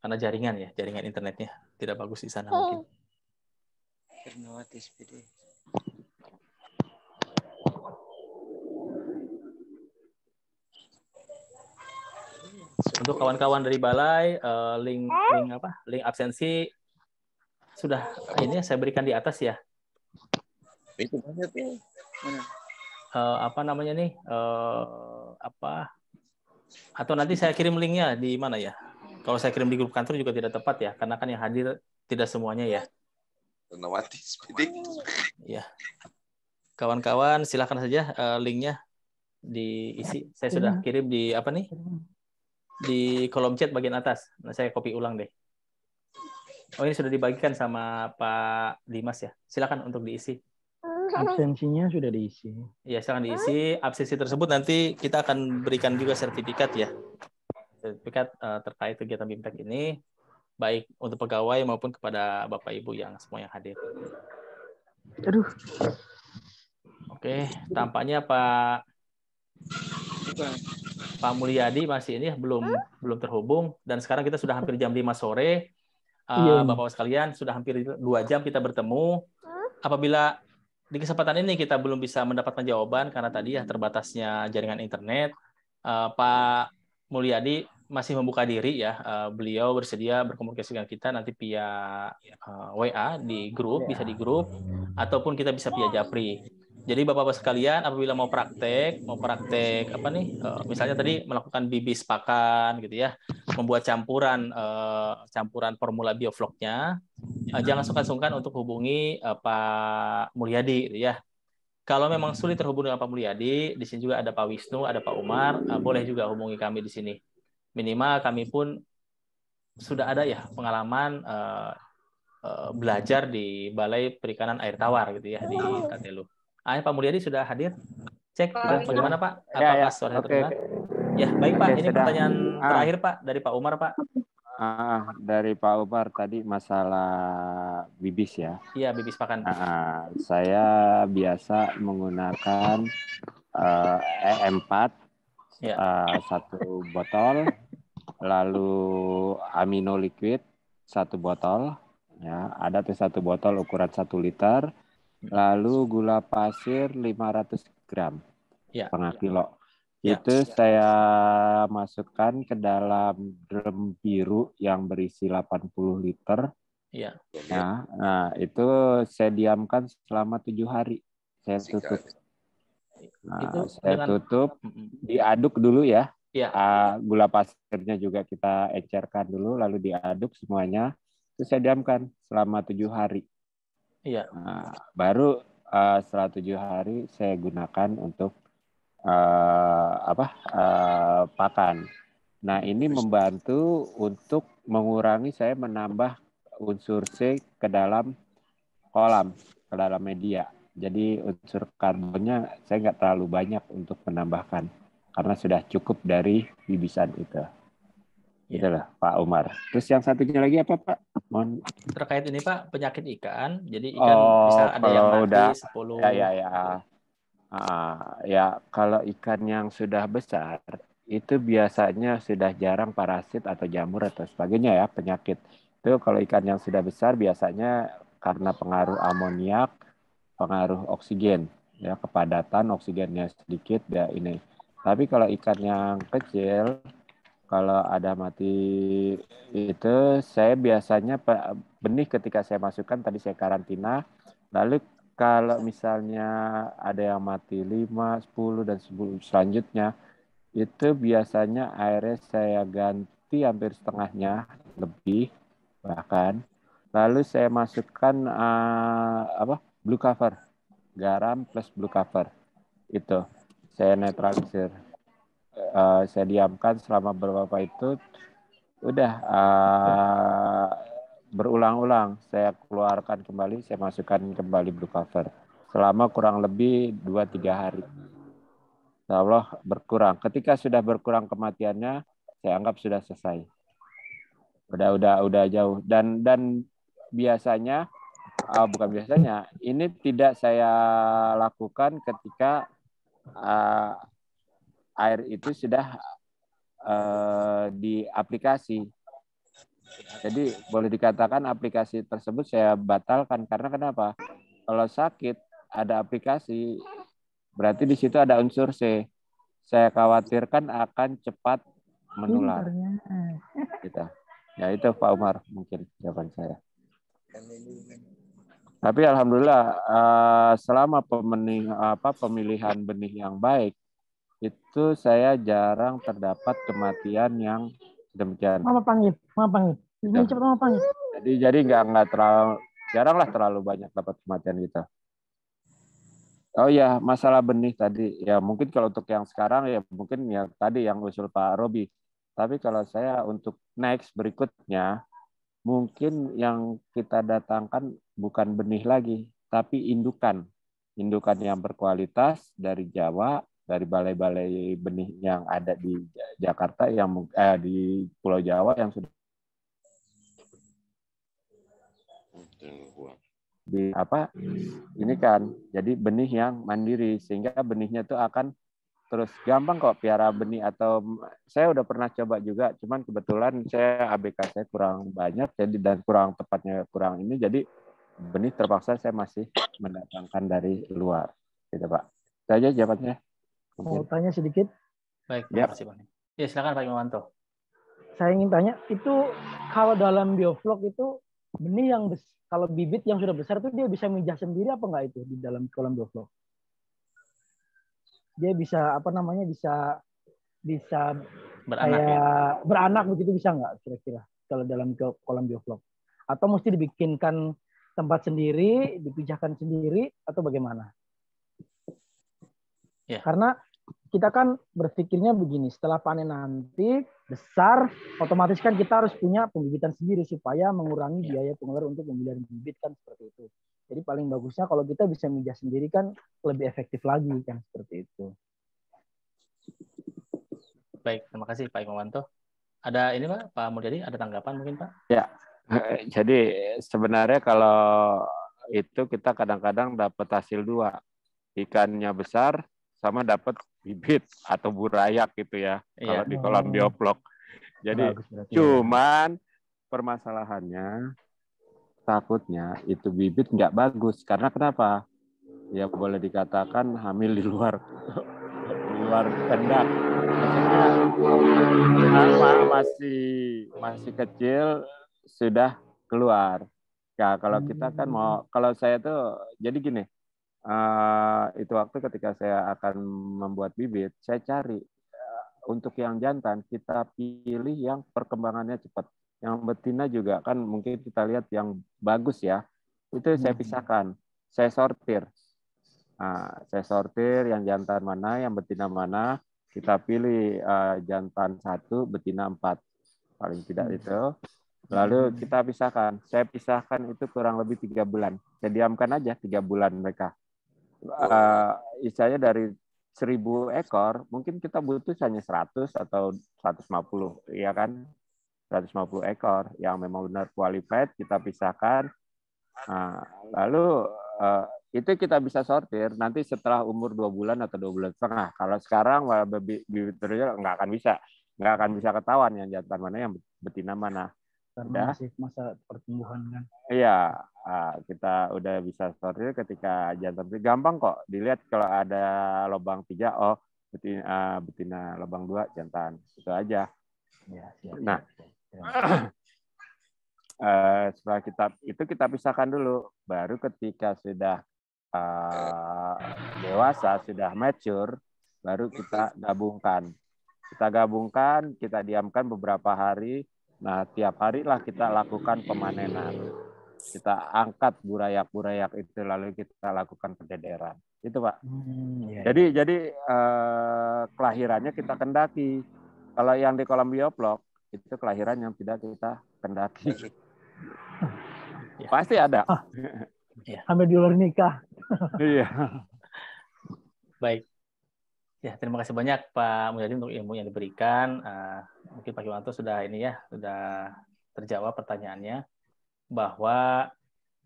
karena jaringan ya jaringan internetnya tidak bagus di sana oh. mungkin. Untuk kawan-kawan dari balai eh, link link apa link absensi sudah ini saya berikan di atas ya. Itu banyak ya. apa namanya nih eh, apa atau nanti saya kirim linknya di mana ya? Kalau saya kirim di grup kantor juga tidak tepat ya, karena kan yang hadir tidak semuanya ya. Nawati Spedik. Ya. Kawan-kawan silahkan saja uh, linknya diisi. Saya sudah iya. kirim di apa nih? Di kolom chat bagian atas. Nah, saya copy ulang deh. Oh ini sudah dibagikan sama Pak Dimas ya. Silakan untuk diisi absensinya sudah diisi. Ya, silakan diisi. Absensi tersebut nanti kita akan berikan juga sertifikat ya. Sertifikat uh, terkait kegiatan BIMTEK ini baik untuk pegawai maupun kepada Bapak Ibu yang semua yang hadir. Aduh. Oke, tampaknya Pak Pak Mulyadi masih ini belum belum terhubung dan sekarang kita sudah hampir jam 5 sore. Uh, Bapak-bapak sekalian sudah hampir dua jam kita bertemu. Apabila di kesempatan ini kita belum bisa mendapatkan jawaban karena tadi ya terbatasnya jaringan internet. Uh, Pak Mulyadi masih membuka diri ya. Uh, beliau bersedia berkomunikasi dengan kita nanti via uh, eh, WA di grup, ya. bisa di grup ataupun kita bisa via Japri. Jadi Bapak-bapak sekalian apabila mau praktek, mau praktek apa nih? Eh, misalnya tadi melakukan bibis pakan gitu ya, membuat campuran eh, campuran formula biofloknya, eh, jangan sungkan-sungkan untuk hubungi Pak Mulyadi gitu ya. Kalau memang sulit terhubung dengan Pak Mulyadi, di sini juga ada Pak Wisnu, ada Pak Umar, boleh juga hubungi kami di sini. Minimal kami pun sudah ada ya pengalaman belajar di Balai Perikanan Air Tawar gitu ya di oh. Katelu. Ah, Pak Mulyadi sudah hadir. Cek sudah bagaimana Pak? Apa ya, ya. suara okay. terdengar? Ya, baik Pak. Okay, Ini sedang. pertanyaan ah. terakhir Pak dari Pak Umar Pak. Ah, dari Pak Umar tadi masalah bibis ya. Iya, bibis pakan. Ah, saya biasa menggunakan uh, eh, E4 eh, ya. uh, satu botol, lalu amino liquid satu botol. Ya, ada tuh satu botol ukuran satu liter, Lalu gula pasir 500 gram ya, setengah ya. kilo. Ya, itu ya. saya masukkan ke dalam drum biru yang berisi 80 liter. Ya. Nah, nah itu saya diamkan selama tujuh hari. Saya tutup. Nah, itu saya dengan... tutup, diaduk dulu ya. Ya. Ah, gula pasirnya juga kita encerkan dulu, lalu diaduk semuanya. Terus saya diamkan selama tujuh hari. Iya. Uh, baru uh, setelah tujuh hari saya gunakan untuk uh, apa uh, pakan. Nah ini membantu untuk mengurangi saya menambah unsur C ke dalam kolam, ke dalam media. Jadi unsur karbonnya saya nggak terlalu banyak untuk menambahkan karena sudah cukup dari bibisan itu. Iya. Itulah Pak Umar. Terus yang satunya lagi apa Pak? Mohon. Terkait ini Pak penyakit ikan. Jadi ikan oh, bisa ada yang mati udah, 10. Ya ya ya. Ah, ya kalau ikan yang sudah besar itu biasanya sudah jarang parasit atau jamur atau sebagainya ya penyakit. Itu kalau ikan yang sudah besar biasanya karena pengaruh amoniak, pengaruh oksigen ya kepadatan oksigennya sedikit ya ini. Tapi kalau ikan yang kecil kalau ada mati itu saya biasanya benih ketika saya masukkan tadi saya karantina lalu kalau misalnya ada yang mati 5, 10 dan 10 selanjutnya itu biasanya airnya saya ganti hampir setengahnya lebih bahkan lalu saya masukkan uh, apa blue cover garam plus blue cover itu saya netralisir uh, saya diamkan selama beberapa itu udah uh, berulang-ulang saya keluarkan kembali saya masukkan kembali blue cover selama kurang lebih 2 tiga hari Insya Allah berkurang ketika sudah berkurang kematiannya saya anggap sudah selesai udah udah udah jauh dan dan biasanya uh, bukan biasanya ini tidak saya lakukan ketika uh, air itu sudah uh, eh, di aplikasi. Jadi boleh dikatakan aplikasi tersebut saya batalkan karena kenapa? Kalau sakit ada aplikasi berarti di situ ada unsur C. Saya khawatirkan akan cepat menular. Kita. Gitu. Ya itu Pak Umar mungkin jawaban saya. Tapi alhamdulillah eh, selama apa, pemilihan benih yang baik itu saya jarang terdapat kematian yang demikian. Mama panggil, mama panggil. Ibu iya. cepat mama panggil. Jadi jadi nggak nggak terlalu jarang lah terlalu banyak dapat kematian kita. Gitu. Oh ya, masalah benih tadi ya mungkin kalau untuk yang sekarang ya mungkin ya tadi yang usul Pak Robi. Tapi kalau saya untuk next berikutnya mungkin yang kita datangkan bukan benih lagi tapi indukan. Indukan yang berkualitas dari Jawa dari balai-balai benih yang ada di Jakarta yang eh, di Pulau Jawa yang sudah di apa ini kan jadi benih yang mandiri sehingga benihnya itu akan terus gampang kok piara benih atau saya udah pernah coba juga cuman kebetulan saya ABK saya kurang banyak jadi dan kurang tepatnya kurang ini jadi benih terpaksa saya masih mendatangkan dari luar gitu pak saja jawabnya Mau oh, tanya sedikit? Baik, terima ya. kasih Bang. Ya, silakan Pak Imanto. Saya ingin tanya, itu kalau dalam bioflok itu benih yang kalau bibit yang sudah besar itu dia bisa menjah sendiri apa enggak itu di dalam kolam bioflok? Dia bisa apa namanya bisa bisa beranak ya? kayak, ya? beranak begitu bisa enggak kira-kira kalau dalam kolam bioflok? Atau mesti dibikinkan tempat sendiri, dipijahkan sendiri atau bagaimana? Yeah. Karena kita kan berpikirnya begini, setelah panen nanti besar, otomatis kan kita harus punya pembibitan sendiri supaya mengurangi yeah. biaya pengeluaran untuk pembelian bibit kan seperti itu. Jadi paling bagusnya kalau kita bisa mijah sendiri kan lebih efektif lagi kan seperti itu. Baik, terima kasih Pak Imawanto. Ada ini Pak, Pak Mulyadi, ada tanggapan mungkin Pak? Ya, eh, jadi sebenarnya kalau itu kita kadang-kadang dapat hasil dua. Ikannya besar, sama dapat bibit atau burayak gitu ya iya. kalau di kolam oh. bioplok. Jadi Bagus, ya. cuman permasalahannya takutnya itu bibit nggak bagus karena kenapa ya boleh dikatakan hamil di luar di luar kendak maksudnya masih masih kecil sudah keluar nah kalau kita kan mau hmm. kalau saya tuh jadi gini Eh, itu waktu ketika saya akan membuat bibit, saya cari eh, untuk yang jantan kita pilih yang perkembangannya cepat. Yang betina juga kan mungkin kita lihat yang bagus ya. Itu saya hmm. pisahkan, saya sortir. Nah, saya sortir yang jantan mana, yang betina mana, kita pilih uh, jantan satu, betina empat paling tidak hmm. itu. Lalu kita pisahkan. Saya pisahkan itu kurang lebih tiga bulan. Saya diamkan aja tiga bulan mereka uh, istilahnya dari 1000 ekor, mungkin kita butuh hanya 100 atau 150, ya kan? 150 ekor yang memang benar qualified kita pisahkan. Nah, lalu uh, itu kita bisa sortir nanti setelah umur dua bulan atau dua bulan setengah. Kalau sekarang bibit bibit nggak akan bisa, nggak akan bisa ketahuan yang jantan mana yang betina mana karena ya? masih masa pertumbuhan kan. Iya, nah, kita udah bisa sortir ketika jantan itu gampang kok dilihat kalau ada lubang tiga oh betina, ah, betina lubang dua jantan itu aja. Ya, siap, nah, siap, siap. *clears throat* Eh, setelah kita itu kita pisahkan dulu, baru ketika sudah uh, dewasa sudah mature, baru kita gabungkan. Kita gabungkan, kita diamkan beberapa hari Nah, tiap hari lah kita lakukan pemanenan. Kita angkat burayak-burayak itu lalu kita lakukan pendederan. Itu, Pak. Hmm, iya, Jadi iya. jadi eh, kelahirannya kita kendaki. Kalau yang di kolam bioplok itu kelahiran yang tidak kita kendaki. Ya. *laughs* Pasti ada. Ah, *laughs* ya. Sampai di luar nikah. iya. Baik. Ya, terima kasih banyak Pak Mujadi untuk ilmu yang diberikan. Uh, mungkin Pak Kiwanto sudah ini ya, sudah terjawab pertanyaannya bahwa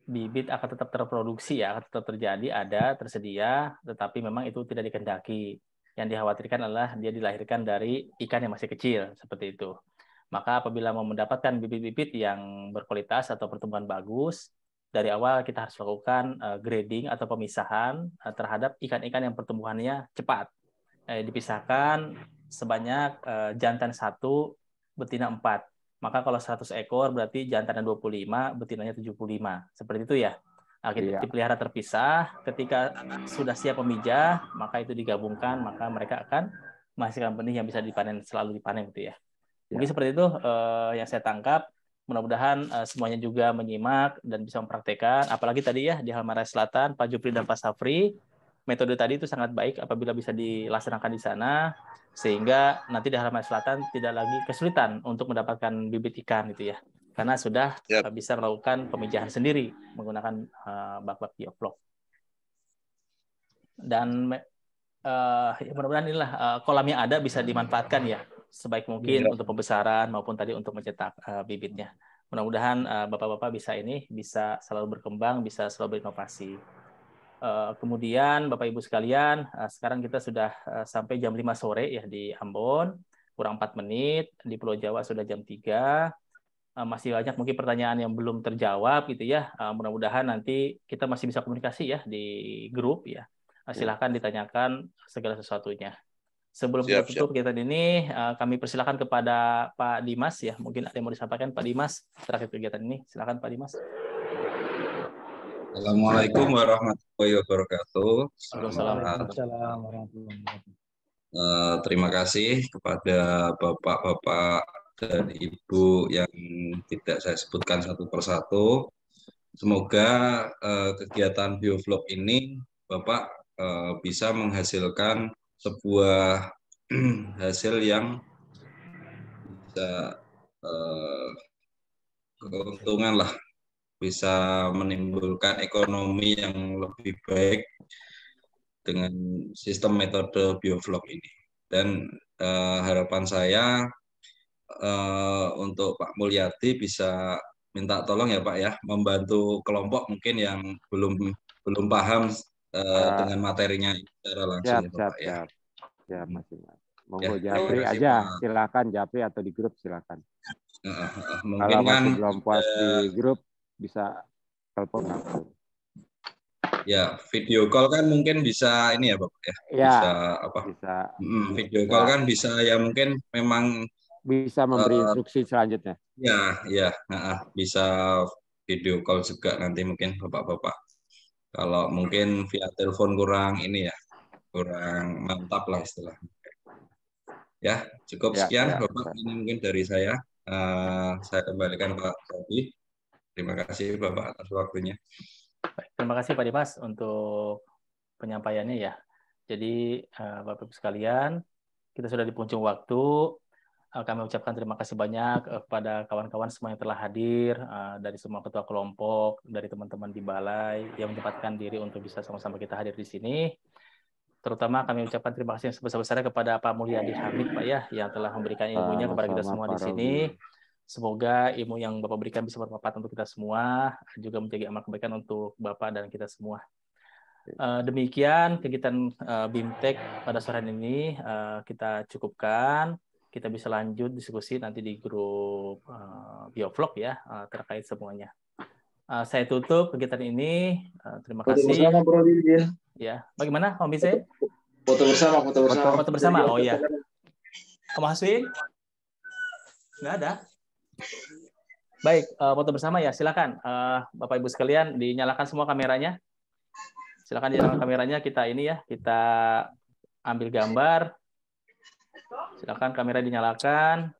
bibit akan tetap terproduksi ya, akan tetap terjadi, ada, tersedia, tetapi memang itu tidak dikendaki. Yang dikhawatirkan adalah dia dilahirkan dari ikan yang masih kecil, seperti itu. Maka apabila mau mendapatkan bibit-bibit yang berkualitas atau pertumbuhan bagus, dari awal kita harus lakukan eh, grading atau pemisahan eh, terhadap ikan-ikan yang pertumbuhannya cepat eh, dipisahkan sebanyak eh, jantan satu, betina empat. Maka kalau 100 ekor berarti jantannya 25, betinanya 75. Seperti itu ya. Nah, kita iya. dipelihara terpisah. Ketika sudah siap pemijah maka itu digabungkan, maka mereka akan menghasilkan benih yang bisa dipanen selalu dipanen gitu ya. Iya. Mungkin seperti itu eh, yang saya tangkap. Mudah-mudahan eh, semuanya juga menyimak dan bisa mempraktekkan. Apalagi tadi ya di Halmahera Selatan, Pak Jupri dan Pak Safri metode tadi itu sangat baik apabila bisa dilaksanakan di sana sehingga nanti di halaman selatan tidak lagi kesulitan untuk mendapatkan bibit ikan gitu ya karena sudah yep. bisa melakukan pemijahan sendiri menggunakan uh, eh, bak-bak bioplok dan uh, ya mudah-mudahan inilah uh, kolam yang ada bisa dimanfaatkan ya sebaik mungkin yep. untuk pembesaran maupun tadi untuk mencetak uh, bibitnya mudah-mudahan uh, bapak-bapak bisa ini bisa selalu berkembang bisa selalu berinovasi Eh, kemudian Bapak Ibu sekalian, eh, sekarang kita sudah eh, sampai jam 5 sore ya di Ambon, kurang 4 menit, di Pulau Jawa sudah jam 3. Masih banyak mungkin pertanyaan yang belum terjawab gitu ya. Mudah-mudahan nanti kita masih bisa komunikasi ya di grup ya. ya. Silahkan ditanyakan segala sesuatunya. Sebelum siap, kita tutup kegiatan ini, kami persilahkan kepada Pak Dimas ya. Mungkin ada yang mau disampaikan Pak Dimas terakhir kegiatan ini. Silahkan Pak Dimas. Assalamualaikum warahmatullahi wabarakatuh. Assalamualaikum warahmatullahi wabarakatuh. Eh, terima kasih kepada bapak-bapak dan ibu yang tidak saya sebutkan satu persatu. Semoga eh, kegiatan biovlog ini bapak eh, bisa menghasilkan sebuah *clears throat* hasil yang bisa keuntungan lah bisa menimbulkan ekonomi yang lebih baik dengan sistem metode bioflok ini. Dan uh, harapan saya uh, untuk Pak Mulyati bisa minta tolong ya Pak ya membantu kelompok mungkin yang belum belum paham uh, uh, dengan materinya secara langsung siap, ya, Pak siap, ya. Siap. Ya, masih Monggo ya, Japri kasih, aja, silakan Japri atau di grup silakan. Uh, mungkin Kalau masih kan belum puas uh, di grup bisa telepon hmm. aku. Ya, video call kan mungkin bisa ini ya, Bapak ya. ya bisa apa? Bisa. Hmm, video call kan bisa ya mungkin memang bisa memberi uh, instruksi selanjutnya. Ya, ya, nah, bisa video call juga nanti mungkin Bapak-bapak. Kalau mungkin via telepon kurang ini ya, kurang mantap lah istilahnya. Ya, cukup ya, sekian ya, Bapak ya. ini mungkin dari saya. Uh, saya kembalikan Pak Tadi. Terima kasih Bapak atas waktunya. Terima kasih Pak Dimas untuk penyampaiannya ya. Jadi eh, Bapak Ibu sekalian, kita sudah di puncak waktu. Eh, kami ucapkan terima kasih banyak eh, kepada kawan-kawan semua yang telah hadir dari semua ketua kelompok, dari teman-teman di balai yang menyempatkan diri untuk bisa sama-sama kita hadir di sini. Terutama kami ucapkan terima kasih yang sebesar-besarnya kepada Pak Mulyadi Hamid Pak ya yang telah memberikan ilmunya kepada kita semua di sini. Semoga ilmu yang Bapak berikan bisa bermanfaat untuk kita semua, juga menjadi amal kebaikan untuk Bapak dan kita semua. Eh, demikian kegiatan eh, BIMTEK pada sore ini eh, kita cukupkan. Kita bisa lanjut diskusi nanti di grup Biovlog ya terkait semuanya. Saya tutup kegiatan ini. Terima kasih. Bersama, Bro ya. ya, bagaimana Om Bise? Foto bersama, foto bersama. Foto bersama. Oh ya. Om Haswin? Nggak ada. Baik, uh, foto bersama ya. Silakan uh, Bapak Ibu sekalian dinyalakan semua kameranya. Silakan dinyalakan kameranya kita ini ya, kita ambil gambar. Silakan kamera dinyalakan.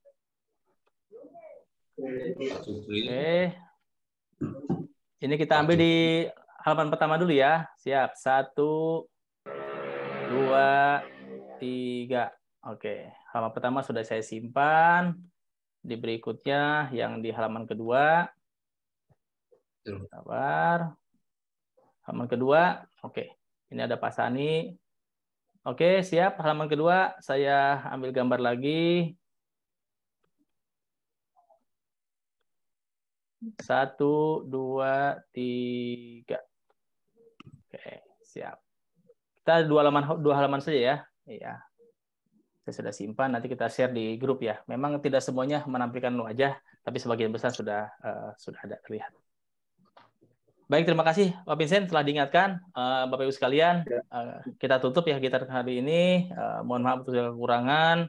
Oke. Ini kita ambil di halaman pertama dulu ya. Siap. Satu, dua, tiga. Oke. Halaman pertama sudah saya simpan. Di berikutnya yang di halaman kedua. Sabar. Halaman kedua, oke. Ini ada Pak Sani. Oke, siap. Halaman kedua, saya ambil gambar lagi. Satu, dua, tiga. Oke, siap. Kita dua halaman dua halaman saja ya. Iya saya sudah simpan nanti kita share di grup ya memang tidak semuanya menampilkan wajah tapi sebagian besar sudah uh, sudah ada terlihat baik terima kasih Pak Vincent telah diingatkan uh, Bapak Ibu sekalian uh, kita tutup ya kita hari ini uh, mohon maaf untuk kekurangan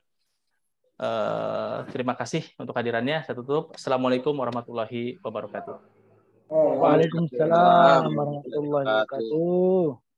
uh, terima kasih untuk hadirannya saya tutup assalamualaikum warahmatullahi wabarakatuh Waalaikumsalam warahmatullahi wabarakatuh.